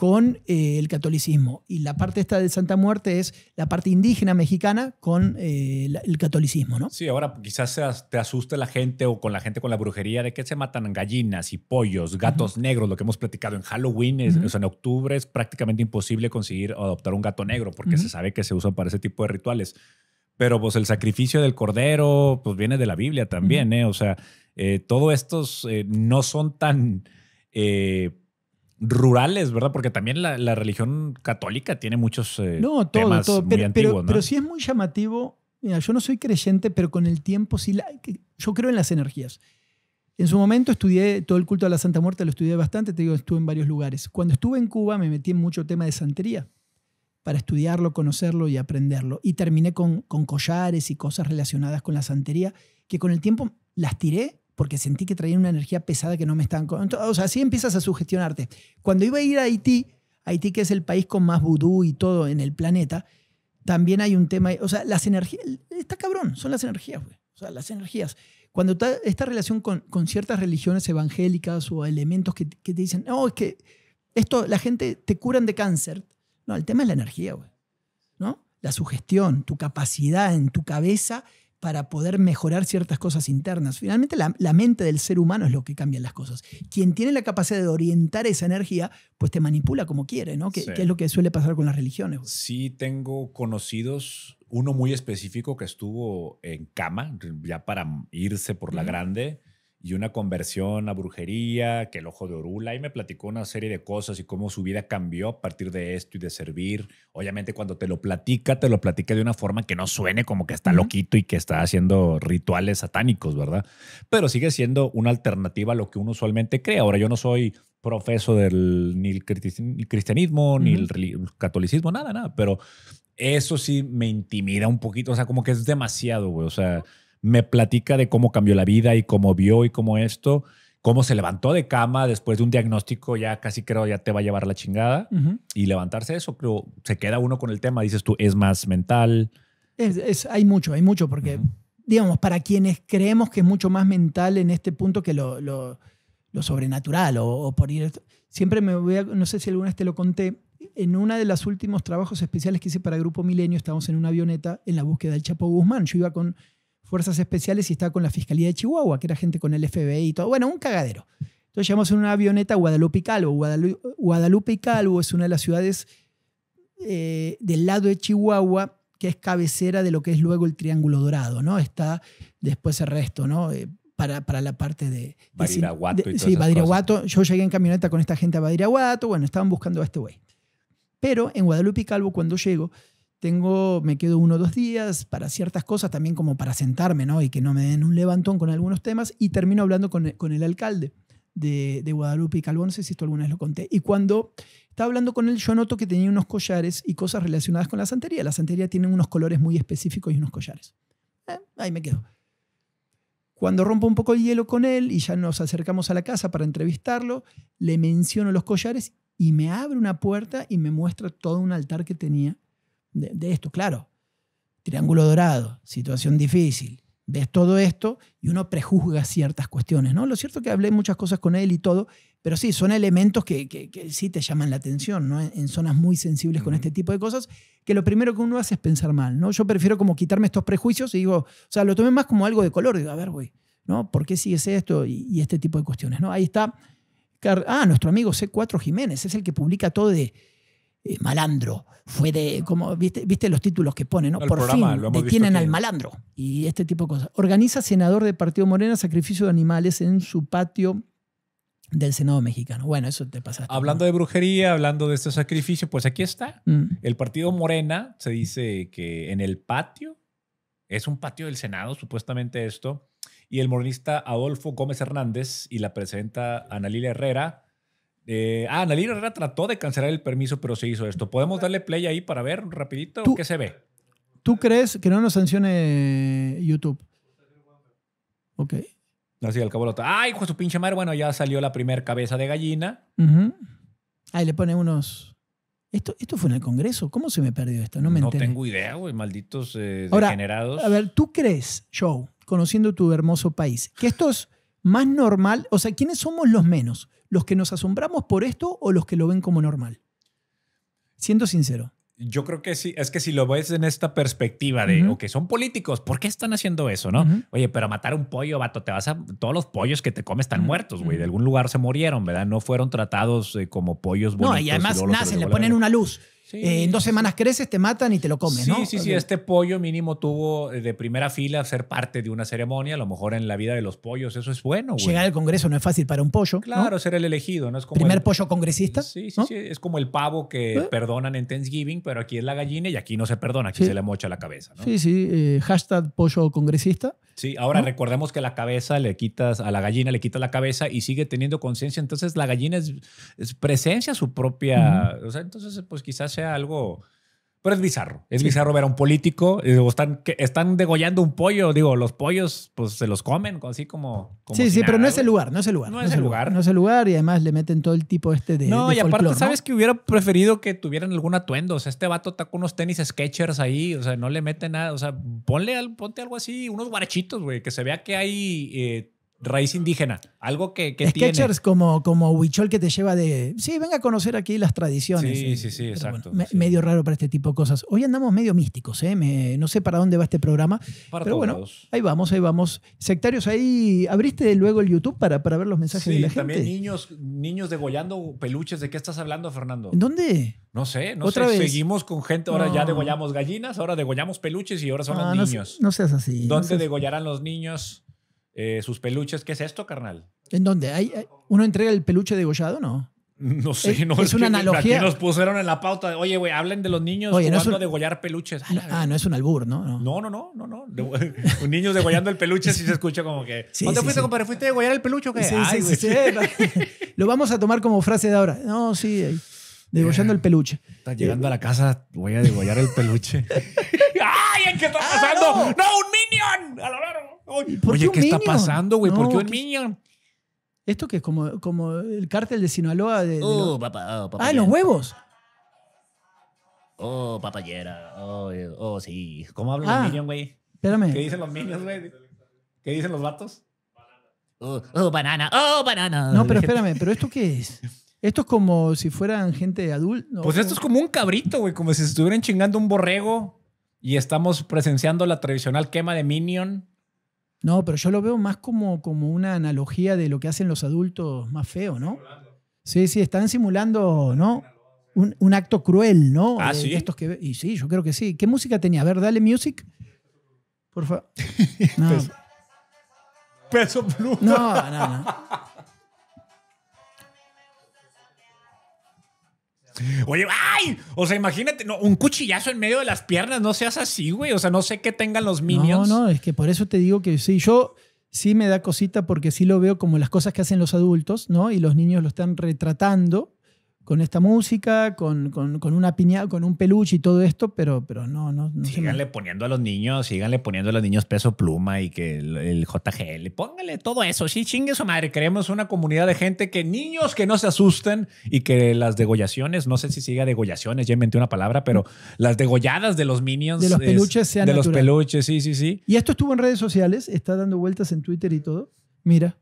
con eh, el catolicismo. Y la parte esta de Santa Muerte es la parte indígena mexicana con eh, el catolicismo,
¿no? Sí, ahora quizás te asuste la gente o con la gente con la brujería de que se matan gallinas y pollos, gatos negros, lo que hemos platicado en Halloween, o sea, en octubre es prácticamente imposible conseguir adoptar un gato negro porque se sabe que se usan para ese tipo de rituales. Pero pues el sacrificio del cordero pues viene de la Biblia también, ¿eh? O sea, eh, todos estos eh, no son tan rurales, ¿verdad? Porque también la, religión católica tiene muchos eh, no, todo, temas todo. Pero, muy antiguos, pero, sí es
muy llamativo. Mira, yo no soy creyente, pero con el tiempo sí. yo creo en las energías. En su momento estudié todo el culto a la Santa Muerte, lo estudié bastante, te digo, estuve en varios lugares. Cuando estuve en Cuba me metí en mucho tema de santería para estudiarlo, conocerlo y aprenderlo. Y terminé con, con collares y cosas relacionadas con la santería, que con el tiempo las tiré porque sentí que traía una energía pesada que no me estaban... o sea, así empiezas a sugestionarte. Cuando iba a ir a Haití, Haití que es el país con más vudú y todo en el planeta, también hay un tema, o sea, las energías, está cabrón, son las energías, güey. O sea, las energías. Cuando está esta relación con, ciertas religiones evangélicas o elementos que, te dicen, no, es que esto, la gente te curan de cáncer. No, el tema es la energía, güey. ¿No? La sugestión, tu capacidad en tu cabeza para poder mejorar ciertas cosas internas. Finalmente, la, mente del ser humano es lo que cambia las cosas. Quien tiene la capacidad de orientar esa energía, pues te manipula como quiere, ¿no? Que, es lo que suele
pasar con las religiones. Sí, tengo conocidos, uno muy específico que estuvo en cama, ya para irse por la grande, y una conversión a brujería, que el ojo de Orula, y me platicó una serie de cosas y cómo su vida cambió a partir de esto y de servir. Obviamente cuando te lo platica, te lo platica de una forma que no suene como que está loquito y que está haciendo rituales satánicos, ¿verdad? Pero sigue siendo una alternativa a lo que uno usualmente cree. Ahora yo no soy profeso del ni el cristianismo, ni el catolicismo, nada, nada, pero eso sí me intimida un poquito, o sea, como que es demasiado, güey, o sea me platica de cómo cambió la vida y cómo vio y cómo esto, cómo se levantó de cama después de un diagnóstico, ya casi creo ya te va a llevar la chingada. Y levantarse eso, creo, se queda uno con el tema, dices tú, es más mental.
Es, hay mucho, hay mucho, porque, digamos, para quienes creemos que es mucho más mental en este punto que lo, sobrenatural o, por ir... Siempre me voy a, no sé si alguna vez te lo conté, en una de los últimos trabajos especiales que hice para Grupo Milenio, estábamos en una avioneta en la búsqueda del Chapo Guzmán. Yo iba con fuerzas especiales y estaba con la Fiscalía de Chihuahua, que era gente con el FBI y todo. Bueno, un cagadero. Entonces llegamos en una avioneta a Guadalupe y Calvo. Guadalupe y Calvo es una de las ciudades eh, del lado de Chihuahua que es cabecera de lo que es luego el Triángulo Dorado, ¿no? Está después el resto, ¿no? Eh, para, la parte de...
Badiraguato. De, sí, Badiraguato.
Yo llegué en camioneta con esta gente a Badiraguato. Bueno, estaban buscando a este güey. Pero en Guadalupe y Calvo, cuando llego, tengo, me quedo uno o dos días para ciertas cosas, también como para sentarme, ¿no? Y que no me den un levantón con algunos temas, y termino hablando con, el alcalde de, Guadalupe y Calvo, no sé si esto alguna vez lo conté. Y cuando estaba hablando con él, yo noto que tenía unos collares y cosas relacionadas con la santería. La santería tiene unos colores muy específicos y unos collares. Eh, ahí me quedo. Cuando rompo un poco el hielo con él y ya nos acercamos a la casa para entrevistarlo, le menciono los collares y me abre una puerta y me muestra todo un altar que tenía de, esto, claro. Triángulo dorado, situación difícil. Ves todo esto y uno prejuzga ciertas cuestiones, ¿no? Lo cierto es que hablé muchas cosas con él y todo, pero sí, son elementos que, sí te llaman la atención, En, zonas muy sensibles con este tipo de cosas, que lo primero que uno hace es pensar mal, ¿no? Yo prefiero como quitarme estos prejuicios y digo, o sea, lo tomé más como algo de color, digo, a ver, güey, ¿no? ¿Por qué sigues esto y, este tipo de cuestiones, ¿no? Ahí está ah, nuestro amigo C4 Jiménez, es el que publica todo de eh, malandro, fue de, como, ¿viste, viste los títulos que ponen, ¿no? Por fin detienen al malandro y este tipo de cosas. Organiza senador del Partido Morena sacrificio de animales en su patio del Senado mexicano. Bueno, eso te pasa. Hablando
de brujería, hablando de este sacrificio, pues aquí está. Mm. El Partido Morena se dice que en el patio, es un patio del Senado supuestamente esto, y el morenista Adolfo Gómez Hernández y la presidenta Ana Herrera eh, ah, Nalir Herrera trató de cancelar el permiso, pero se hizo esto. ¿Podemos darle play ahí para ver rapidito qué se ve?
¿Tú crees que no nos sancione YouTube? Ok.
Así al cabo ¡Ay, hijo su pinche madre! Bueno, ya salió la primera cabeza de gallina.
Ahí le pone unos... Esto, esto fue en el Congreso. ¿Cómo se me perdió esto? No me no tengo
idea, güey. Malditos eh, degenerados. Ahora, A ver,
¿tú crees, Joe, conociendo tu hermoso país, que esto es más normal? O sea, ¿quiénes somos los menos? los que nos asombramos por esto o los que lo ven como normal? Siendo sincero.
Yo creo que sí, es que si lo ves en esta perspectiva de, uh son políticos, ¿por qué están haciendo eso, no? Oye, pero matar un pollo, vato, te vas a. Todos los pollos que te comes están muertos, güey. De algún lugar se murieron, ¿verdad? No fueron tratados eh, como pollos buenos. No, y además nacen, le ponen una luz
eh, en dos semanas creces, te matan y te lo comen, sí, ¿no? Sí, sí, sí. Este
pollo mínimo tuvo eh, de primera fila ser parte de una ceremonia. A lo mejor en la vida de los pollos eso es bueno, Llegar
al Congreso no es fácil para un pollo.
Claro, ser el elegido, ¿no? Es como Primer pollo congresista. Sí, sí, sí. Es como el pavo que ¿Eh? perdonan en Thanksgiving, pero aquí es la gallina y aquí no se perdona, aquí se le mocha la cabeza,
Sí, sí. hashtag pollo congresista.
Sí, ahora recordemos que la cabeza le quitas, a la gallina le quitas la cabeza y sigue teniendo conciencia. Entonces la gallina es, presencia su propia. O sea, entonces, pues quizás algo... Pero es bizarro. Es bizarro ver a un político. Eh, están, que están degollando un pollo. Digo, los pollos pues se los comen, así como. sí, sí, pero no es el
lugar, no es el lugar. No, es el lugar. No es el lugar y además le meten todo el tipo este de. No, y aparte, ¿sabes
que hubiera preferido que tuvieran algún atuendo? O sea, este vato está con unos tenis sketchers ahí, o sea, no le mete nada. O sea, ponle, ponte algo así, unos guarachitos, güey, que se vea que hay. Eh, raíz indígena, algo que, que Sketchers tiene.
como, como huichol que te lleva de, sí, venga a conocer aquí las tradiciones. Sí,
sí, sí, exacto.
Medio raro para este tipo de cosas. Hoy andamos medio místicos, ¿eh? no sé para dónde va este programa, para pero todos. bueno, ahí vamos, ahí vamos. Sectarios, ahí abriste luego el YouTube para, para ver los mensajes de la gente. Sí, también
niños, niños degollando peluches, ¿de qué estás hablando, Fernando? ¿Dónde? No sé, no sé. Seguimos con gente, ahora ya degollamos gallinas, ahora degollamos peluches y ahora son los niños.
No, seas así. ¿Dónde
degollarán los niños? Eh, sus peluches, ¿qué es esto, carnal?
¿En dónde? ¿Hay, uno entrega el peluche degollado, no?
No sé, no es, es una analogía. Aquí nos pusieron en la pauta, de, oye, güey, hablen de los niños oye, jugando ah, no degollar peluches.
ah, no es un albur, ¿no? No, no,
no, no. no, un niño degollando el peluche sí se escucha como que. Sí, ¿Dónde fuiste, compadre? ¿Fuiste a degollar
el peluche qué? Sí, sí, Lo vamos a tomar como frase de ahora. No, sí, degollando el peluche. estás
llegando a la casa, voy a degollar el peluche.
¡Ay, ¿En qué está pasando! Ah, ¡No, un
minion! ¡A Oye, ¿qué, está pasando, güey? ¿Por qué un Minion?
Esto que es como, como el cártel de Sinaloa de. Oh, oh, ah, los huevos.
Oh, papayera. Oh, eh, oh, sí. ¿Cómo hablan los ah, Minions, güey? Espérame. ¿Qué dicen los Minions, güey? ¿Qué dicen los vatos? Oh, oh, banana, oh, banana. No, pero espérame,
¿pero esto qué es? Esto es como si fueran gente adulta.
pues esto es como un cabrito, güey, como si estuvieran chingando un borrego y estamos presenciando la tradicional quema de Minion.
No, pero yo lo veo más como, como una analogía de lo que hacen los adultos más feo, ¿no? Sí, sí, están simulando, ¿no? Un, acto cruel, ¿no? Ah, eh, sí. que, y sí, yo creo que sí. ¿Qué música tenía? A ver, dale music. Por favor.
No. Peso pluma. No, no, no. Oye, ¡ay! O sea, imagínate, un cuchillazo en medio de las piernas, no seas así, güey. O sea, no sé qué tengan los minions. No, no, es
que por eso te digo que sí, yo sí me da cosita porque sí lo veo como las cosas que hacen los adultos, ¿no? Y los niños lo están retratando con esta música, con, con, una piña, con un peluche y todo esto, pero, pero no, no, Síganle
poniendo a los niños, síganle poniendo a los niños peso pluma y que el, JGL, póngale todo eso, sí, chingue su madre. Creemos una comunidad de gente que niños que no se asusten y que las degollaciones, no sé si siga degollaciones, ya inventé una palabra, pero las degolladas de los minions. De los peluches sean De los peluches, sí, sí, sí.
Y esto estuvo en redes sociales, está dando vueltas en Twitter y todo. Mira.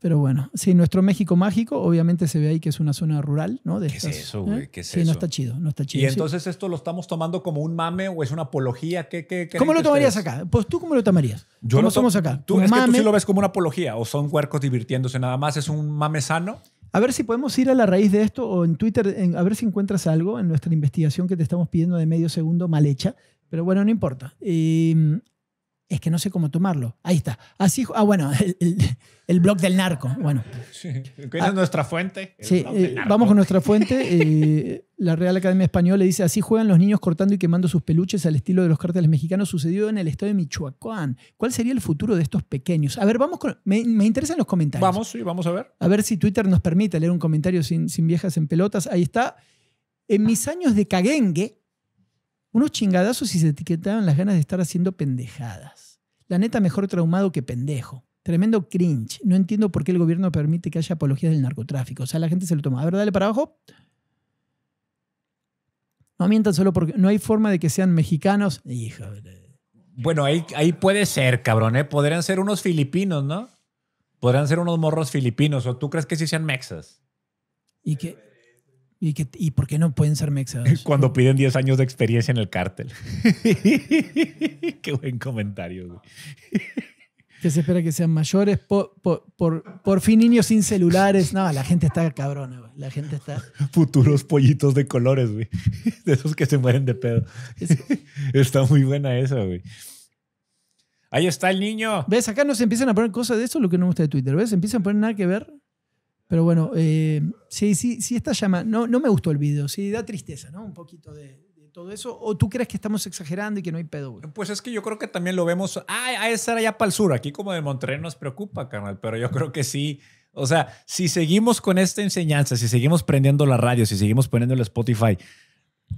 Pero bueno, si nuestro México mágico, obviamente se ve ahí que es una zona rural, ¿no? ¿Qué es eso, ¿eh? güey? ¿Qué es sí, no está chido, no está chido. ¿Y entonces
esto lo estamos tomando como un mame o es una apología? ¿Qué, qué, cómo lo tomarías acá?
Pues tú, ¿cómo lo tomarías? Yo ¿Cómo lo somos acá? ¿Tú, es Que tú sí lo
ves como una apología o son huercos divirtiéndose nada más? ¿Es un mame sano?
A ver si podemos ir a la raíz de esto o en Twitter, a ver si encuentras algo en nuestra investigación que te estamos pidiendo de medio segundo mal hecha. Pero bueno, no importa. Em, es que no sé cómo tomarlo. Ahí está. Así, ah, bueno, el, blog del narco. Bueno.
es ah, nuestra fuente?
sí, eh, vamos con nuestra fuente. Eh, la Real Academia Española dice, así juegan los niños cortando y quemando sus peluches al estilo de los cárteles mexicanos. Sucedió en el estado de Michoacán. ¿Cuál sería el futuro de estos pequeños? A ver, vamos con... Me, interesan los comentarios. Vamos, sí, vamos a ver. A ver si Twitter nos permite leer un comentario sin, sin viejas en pelotas. Ahí está. En mis años de caguengue, unos chingadazos y se etiquetaban las ganas de estar haciendo pendejadas. La neta, mejor traumado que pendejo. Tremendo cringe. No entiendo por qué el gobierno permite que haya apologías del narcotráfico. O sea, la gente se lo toma. A ver, dale para abajo. No mientan solo porque no hay forma de que sean mexicanos. Hijo
Bueno, ahí, ahí puede ser, cabrón. ¿eh? Podrían ser unos filipinos, ¿no? Podrían ser unos morros filipinos. ¿O tú crees que sí sean mexas?
Y que, ¿Y, por qué no pueden ser mexas?
Cuando piden 10 años de experiencia en el cártel. qué buen comentario, güey.
Que se espera que sean mayores. Por, por, fin niños sin celulares. No, la gente está cabrona, güey. La gente está...
Futuros pollitos de colores, güey. De esos que se mueren de pedo. Está muy buena esa, güey.
Ahí está el niño. ¿Ves? Acá nos empiezan a poner cosas de eso, lo que no me gusta de Twitter. ¿Ves? Empiezan a poner nada que ver. Pero bueno, eh, sí, sí, sí, esta llama. No, no me gustó el video, sí, da tristeza, ¿no? Un poquito de, todo eso. ¿O tú crees que estamos exagerando y que no hay pedo,
Pues es que yo creo que también lo vemos. Ah, a esa allá ya para el sur. Aquí, como de Monterrey, nos preocupa, carnal. Pero yo creo que sí. O sea, si seguimos con esta enseñanza, si seguimos prendiendo la radio, si seguimos poniendo el Spotify,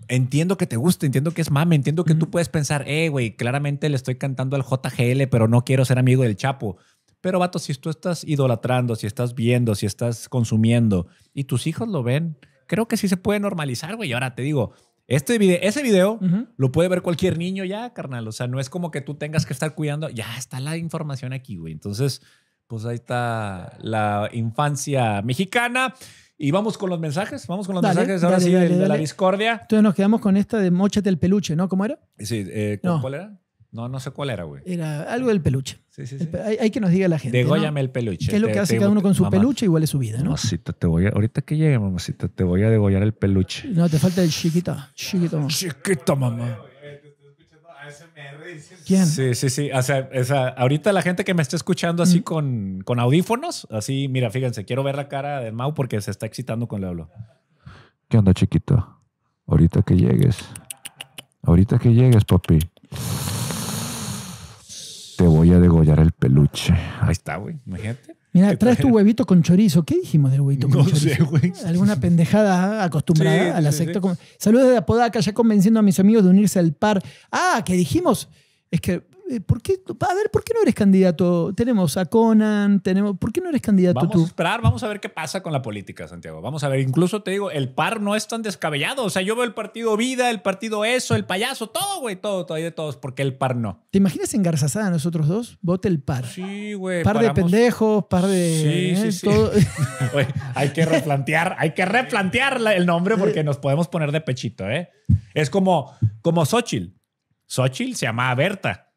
entiendo que te gusta, entiendo que es mame, entiendo que tú puedes pensar, eh, güey, claramente le estoy cantando al JGL, pero no quiero ser amigo del Chapo. Pero vato, si tú estás idolatrando, si estás viendo, si estás consumiendo y tus hijos lo ven, creo que sí se puede normalizar, güey. Ahora te digo, este video, ese video lo puede ver cualquier niño ya, carnal. O sea, no es como que tú tengas que estar cuidando. Ya está la información aquí, güey. Entonces, pues ahí está la infancia mexicana. Y vamos con los mensajes, vamos con los mensajes ahora sí de, la discordia. Entonces
nos quedamos con esta de mochate del peluche, ¿no? ¿Cómo era?
Sí, eh, ¿cuál era? No, no sé cuál era, güey.
Era algo del peluche. Sí, sí, sí. Hay, que nos diga la gente. Dególlame el peluche. ¿Qué es lo que hace cada uno con su peluche? Igual
es su vida, ¿no? Mamacita, te voy a, ahorita que llegue, mamacita, te voy a degollar el peluche.
No, te falta el chiquito.
Chiquito, mamá. Chiquito, mamá. ¿Quién? Sí, sí, sí. O sea, ahorita la gente que me está escuchando así mm. con, con audífonos, así, mira, fíjense, quiero ver la cara de Mau porque se está excitando con Leolo. ¿Qué onda, chiquito? Ahorita que llegues. Ahorita que llegues, papi. Te voy a degollar el peluche. Ahí está, güey. Imagínate.
Mira, traes tu huevito con chorizo. ¿Qué dijimos del huevito con chorizo? güey. Alguna pendejada acostumbrada al a la secta. Saludos de Apodaca, ya convenciendo a mis amigos de unirse al par. Ah, ¿qué dijimos. Es que eh, ¿Por qué? A ver, ¿por qué no eres candidato? Tenemos a Conan, tenemos. ¿Por qué no eres candidato tú? Vamos a
esperar, vamos a ver qué pasa con la política, Santiago. Vamos a ver, incluso te digo, el par no es tan descabellado. O sea, yo veo el partido Vida, el partido Eso, el payaso, todo, güey, todo, todavía de todos. porque el par no?
¿Te imaginas engarzasada nosotros dos? Vote el par. Sí,
güey. Par de pendejos,
par de. Sí, sí, ¿eh? sí.
hay que replantear, hay que replantear el nombre porque eh. nos podemos poner de pechito, ¿eh? Es como, como Xochitl. Xochitl se llama Berta.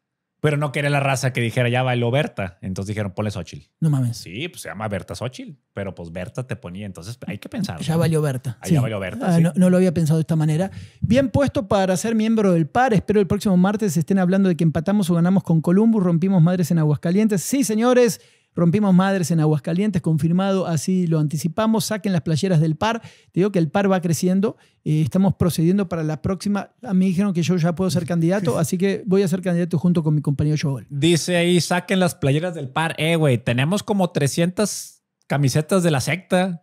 Pero no quería la raza que dijera, ya valió Berta. Entonces dijeron, ponle Xochitl. No mames. Sí, pues se llama Berta Xochitl, pero pues Berta te ponía. Entonces hay que pensar. Ya valió Berta. Ah, ya valió Berta. Ah, no,
no, lo había pensado de esta manera. Bien puesto para ser miembro del par. Espero el próximo martes estén hablando de que empatamos o ganamos con Columbus, rompimos madres en Aguascalientes. Sí, señores. Rompimos madres en Aguascalientes, confirmado, así lo anticipamos. Saquen las playeras del par. Te digo que el par va creciendo. Eh, estamos procediendo para la próxima. A mí dijeron que yo ya puedo ser candidato, así que voy a ser candidato junto con mi compañero Joel.
Dice ahí, saquen las playeras del par. Eh, güey, tenemos como 300 camisetas de la secta.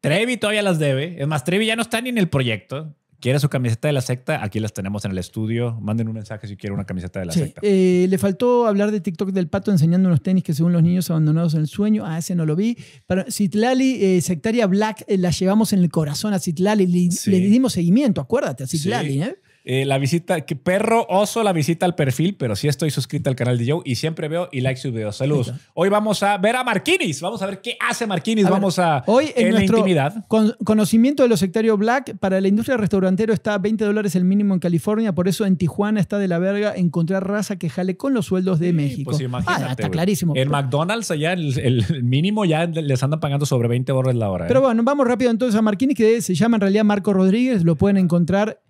Trevi todavía las debe. Es más, Trevi ya no está ni en el proyecto quiera su camiseta de la secta? Aquí las tenemos en el estudio. Manden un mensaje si quieren una camiseta de la secta.
Eh, le faltó hablar de TikTok del pato enseñando unos tenis que según los niños abandonados en el sueño. Ah, ese no lo vi. Para Citlali, eh, sectaria Black, eh, la llevamos en el corazón a Citlali. Le, dimos seguimiento, acuérdate,
a Citlali. ¿eh? Eh, la visita, que perro oso la visita al perfil, pero sí estoy suscrito al canal de Joe y siempre veo y like sus videos. Saludos. Hoy vamos a ver a Marquinis. Vamos a ver qué hace Marquinis. vamos a. Hoy en, nuestro la intimidad.
conocimiento de los sectarios black, para la industria restaurantero está 20 dólares el mínimo en California. Por eso en Tijuana está de la verga encontrar raza que jale con los sueldos
de pues México. Pues ah, está clarísimo. En McDonald's, allá el, mínimo ya les andan pagando sobre 20 dólares la hora. Pero ¿eh?
bueno, vamos rápido entonces a Marquinis, que se llama en realidad Marco Rodríguez. Lo pueden encontrar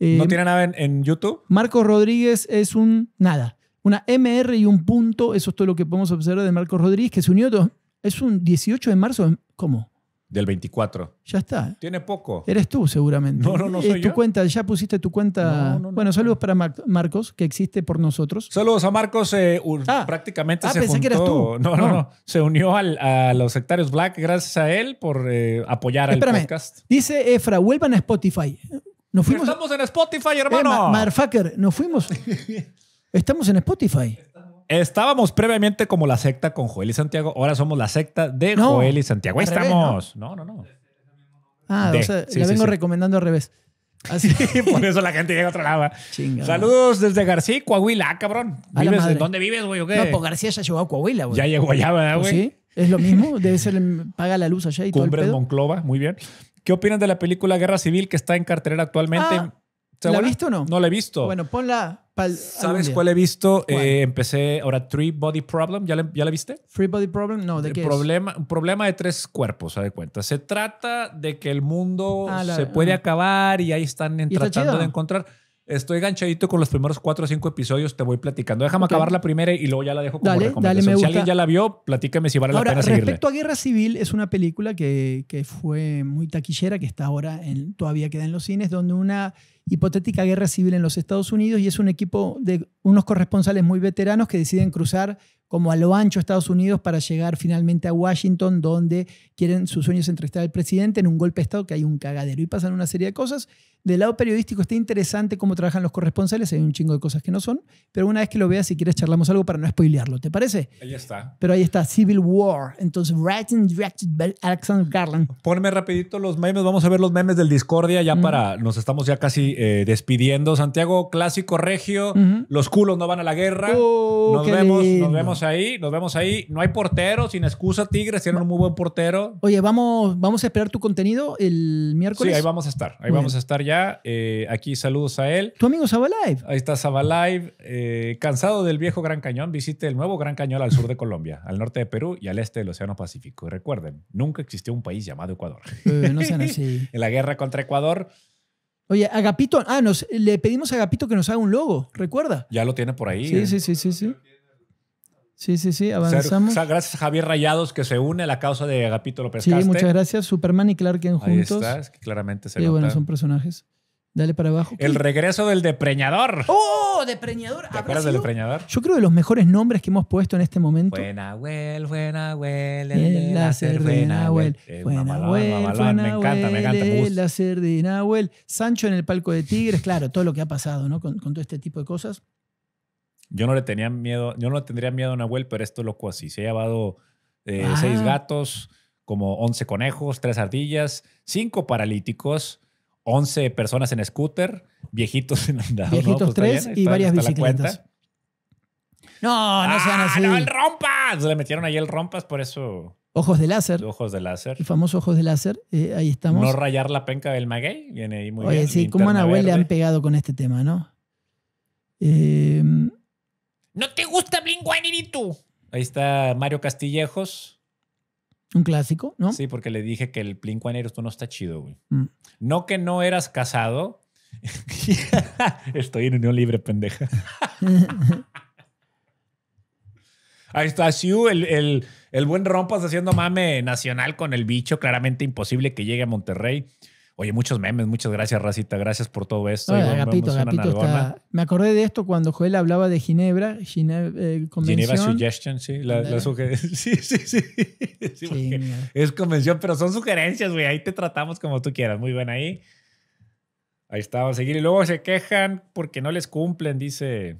¿No eh, tiene nada en, YouTube?
Marcos Rodríguez es un nada. Una MR y un punto, eso es todo lo que podemos observar de Marcos Rodríguez, que se unió. es un 18 de marzo, ¿cómo?
Del 24. Ya está. Tiene poco. Eres tú, seguramente. No, no, no soy tu cuenta,
ya pusiste tu cuenta. bueno, saludos para Marcos, que existe por nosotros.
Saludos a Marcos. Eh, ah. prácticamente ah, se pensé que eras tú. No, no, ah. no. Se unió a los sectarios Black gracias a él por eh, apoyar el podcast.
Dice Efra, vuelvan a Spotify.
Nos fuimos. Estamos en Spotify, eh, hermano.
Eh, nos fuimos. Estamos en Spotify.
Estábamos previamente como la secta con Joel y Santiago. Ahora somos la secta de Joel y Santiago. Ahí estamos. ¿no? no, no,
Ah, o sea, la vengo recomendando al revés. Así.
por eso la gente llega a otro lado. Saludos desde García, Coahuila, ah, cabrón. ¿Dónde vives, güey? qué? No, pues García ya llegó a Coahuila, güey. Ya llegó allá, ¿verdad, pues güey? Sí, es lo mismo. Debe ser, paga la luz allá y Cumbres todo. Cumbres Monclova, muy bien. ¿Qué opinas de la película Guerra Civil que está en cartelera actualmente? Ah, ¿La has visto o no? No la he visto. Bueno, ponla. ¿Sabes cuál he visto? Eh, empecé ahora Three Body Problem. ¿Ya la, viste? Three Body Problem, no, ¿de eh, qué es? Un problema de tres cuerpos, a de cuenta. Se trata de que el mundo ah, se puede ah. acabar y ahí están tratando de encontrar. Estoy ganchadito con los primeros cuatro o cinco episodios, te voy platicando. Déjame acabar la primera y luego ya la dejo como Si alguien ya la vio, platícame si vale la pena seguirle. Respecto
a Guerra Civil, es una película que, que fue muy taquillera, que está ahora en, todavía queda en los cines, donde una hipotética guerra civil en los Estados Unidos y es un equipo de unos corresponsales muy veteranos que deciden cruzar como a lo ancho Estados Unidos para llegar finalmente a Washington, donde quieren sus sueños entrevistar al presidente en un golpe de Estado que hay un cagadero. Y pasan una serie de cosas. Del lado periodístico está interesante cómo trabajan los corresponsales, hay un chingo de cosas que no son, pero una vez que lo veas, si quieres, charlamos algo para no spoilearlo, ¿te parece? Ahí está. Pero ahí está, Civil War. Entonces, writing directed by Alexander Garland.
Ponme rapidito los memes, vamos a ver los memes del Discordia ya para, nos estamos ya casi eh, despidiendo. Santiago, clásico regio, los culos no van a la guerra. Oh, nos vemos, nos vemos ahí, nos vemos ahí. No hay portero, sin excusa, Tigres tienen un muy buen portero.
Oye, vamos, vamos a esperar tu contenido el miércoles. Sí, ahí vamos a estar, ahí vamos a
estar ya. Eh, aquí saludos a él. Tu amigo Live. Ahí está Saba Live. Eh, cansado del viejo Gran Cañón, visite el nuevo Gran Cañón al sur de Colombia, al norte de Perú y al este del Océano Pacífico. Y recuerden, nunca existió un país llamado Ecuador. Eh, no sean así. en la guerra contra Ecuador. Oye, Agapito,
ah, nos, le pedimos a Agapito que nos haga un logo, recuerda.
Ya lo tiene por ahí. sí,
sí, sí, sí. Sí, sí, sí, avanzamos.
gracias a Javier Rayados que se une a la causa de Agapito López Sí, muchas
gracias. Superman y Clark juntos. Ahí estás, que claramente se Y bueno, son personajes. Dale para abajo. El
regreso del depreñador. ¡Oh! Depreñador. ¿Te del depreñador?
Yo creo de los mejores nombres que hemos puesto en este momento.
Buena Fuenagüel, buena el, el láser de Nahuel. Buena me encanta, me encanta. el
láser de Nahuel. Sancho en el palco de Tigres, claro, todo lo que ha pasado, ¿no? con todo este tipo de cosas.
Yo no le tenía miedo, yo no tendría miedo a Nahuel, pero esto loco así. Se ha llevado eh, ah. seis gatos, como once conejos, tres ardillas, cinco paralíticos, once personas en scooter, viejitos en andado. Viejitos pues tres y varias bicicletas. No, no sean ¡Ah, así. ¡No, el rompas! Le metieron ahí el rompas, por eso. Ojos de láser. Ojos de
láser. El famoso ojos de láser. Eh, ahí estamos. No
rayar la penca del maguey. Viene ahí muy bien. Oye, sí, como a Nahuel le han
pegado con este tema, ¿no? Eh,
¿No te gusta y tú? Ahí está Mario Castillejos. Un clásico, ¿no? Sí, porque le dije que el Blink tú no está chido, güey. Mm. No que no eras casado. Estoy en unión libre, pendeja. Ahí está Siu, el, el, buen Rompas haciendo mame nacional con el bicho, claramente imposible que llegue a Monterrey. Oye, muchos memes, muchas gracias, Racita. Gracias por todo esto. Me
acordé de esto cuando Joel hablaba de Ginebra, eh, Ginebra, Suggestion, sí,
Sí, sí, sí. es convención, pero son sugerencias, güey. Ahí te tratamos como tú quieras. Muy bien ahí. Ahí está, a seguir. Y luego se quejan porque no les cumplen, dice.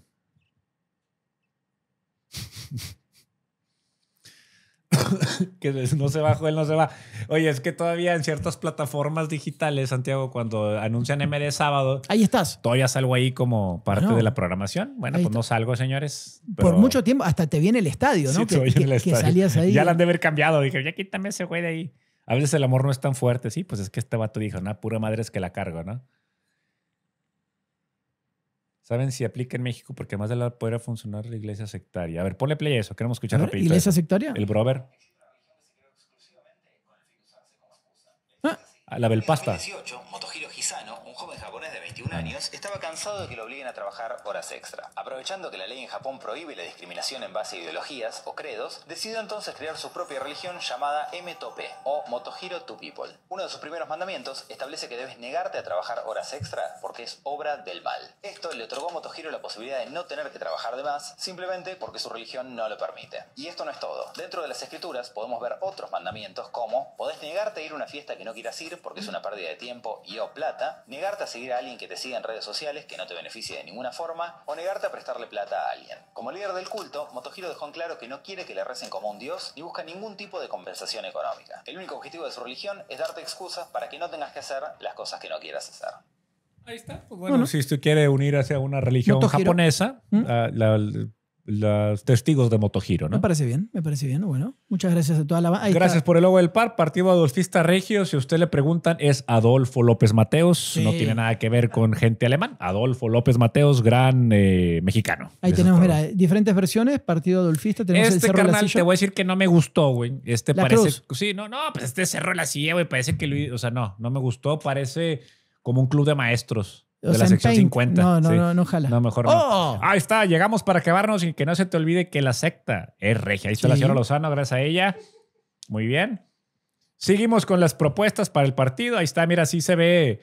que no se va, Joel, no se va. Oye, es que todavía en ciertas plataformas digitales, Santiago, cuando anuncian MD sábado. Ahí estás. Todavía salgo ahí como parte de la programación. Bueno, pues no salgo, señores. Por
mucho tiempo, hasta te viene el estadio, ¿no? Sí, que, salías ahí. Ya la han
de haber cambiado. Dije, ya quítame ese güey de ahí. A veces el amor no es tan fuerte, sí, pues es que este vato dijo, una pura madre es que la cargo, ¿no? ¿Saben si aplica en México? Porque más de la podría funcionar la iglesia sectaria. A ver, ponle play a eso. Queremos escuchar rápido. ¿Iglesia sectaria? El brother. Ah, la Belpasta. 18,
años estaba cansado de que lo obliguen a trabajar horas extra. Aprovechando que la ley en Japón prohíbe la discriminación en base a ideologías o credos, decidió entonces crear su propia religión llamada M-Tope o Motohiro to People. Uno de sus primeros mandamientos establece que debes negarte a trabajar horas extra porque es obra del mal. Esto le otorgó a Motohiro la posibilidad de no tener que trabajar de más simplemente porque su religión no lo permite. Y esto no es todo. Dentro de las escrituras podemos ver otros mandamientos como podés negarte a ir a una fiesta que no quieras ir porque es una pérdida de tiempo y o plata, negarte a seguir a alguien que te siga en redes sociales que no te beneficie de ninguna forma o negarte a prestarle plata a alguien. Como líder del culto, Motojiro dejó en claro que no quiere que le recen como un dios ni busca ningún tipo de compensación económica. El único
objetivo de su religión es darte excusas para que no tengas que hacer las cosas que no quieras hacer. Ahí está. bueno, si usted quiere unir hacia una religión japonesa, ¿Mm? los testigos de Motogiro, ¿no? Me
parece bien, me parece bien. Bueno, muchas gracias a toda la banda. Gracias por
el logo del par. Partido Adolfista Regio. Si usted le preguntan, es Adolfo López Mateos. No tiene nada que ver con gente alemán. Adolfo López Mateos, gran eh, mexicano.
Ahí tenemos, mira, diferentes versiones.
Partido Adolfista. Tenemos este carnal, te voy a decir que no me gustó, güey. Este parece. Sí, no, no, pues este cerro la silla, güey. Parece que. O sea, no, no me gustó. Parece como un club de maestros de la sección 50. No, no, no,
no, No, mejor no.
¡Oh! Ahí está, llegamos para acabarnos y que no se te olvide que la secta es regia. Ahí está la señora Lozano, gracias a ella. Muy bien. Seguimos con las propuestas para el partido. Ahí está, mira, sí se ve.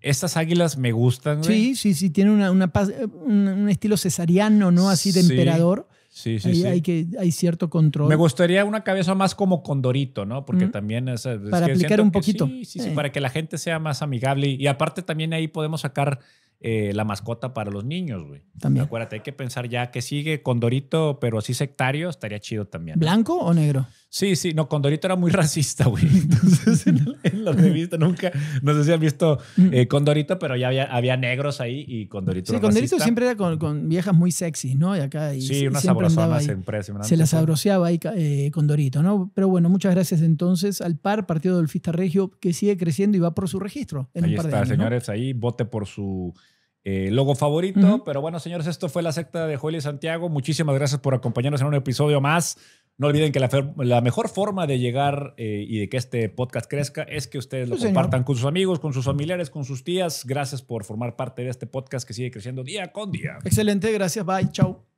Estas águilas me gustan. Sí,
sí, sí, tiene una, una, eh, un, estilo cesariano, ¿no? Así de emperador.
Sí, sí, sí. Hay,
que, hay cierto control. Me
gustaría una cabeza más como Condorito, ¿no? Porque también es, Para que aplicar un poquito. sí, sí, para que la gente sea más amigable. Y, aparte también ahí podemos sacar eh, la mascota para los niños, güey. También. Acuérdate, hay que pensar ya que sigue Condorito, pero así sectario, estaría chido también. ¿Blanco o negro? Sí, sí, no, Condorito era muy racista, güey. Entonces, en, en la revista nunca, no sé si han visto eh, Condorito, pero ya había, negros ahí y Condorito. Sí, Condorito siempre
era con, viejas muy sexy, ¿no? Y acá. Y sí, unas sabrosonas siempre. se las sabroseaba ahí eh, Condorito, ¿no? Pero bueno, muchas gracias entonces al par, Partido Dolfista Regio, que sigue creciendo y va por su registro. En par está, señores,
ahí vote por su. Eh, logo favorito, pero bueno, señores, esto fue la secta de Joel y Santiago. Muchísimas gracias por acompañarnos en un episodio más. No olviden que la, mejor forma de llegar eh, y de que este podcast crezca es que ustedes lo compartan con sus amigos, con sus familiares, con sus tías. Gracias por formar parte de este podcast que sigue creciendo día con día. Excelente, gracias. Bye, chao.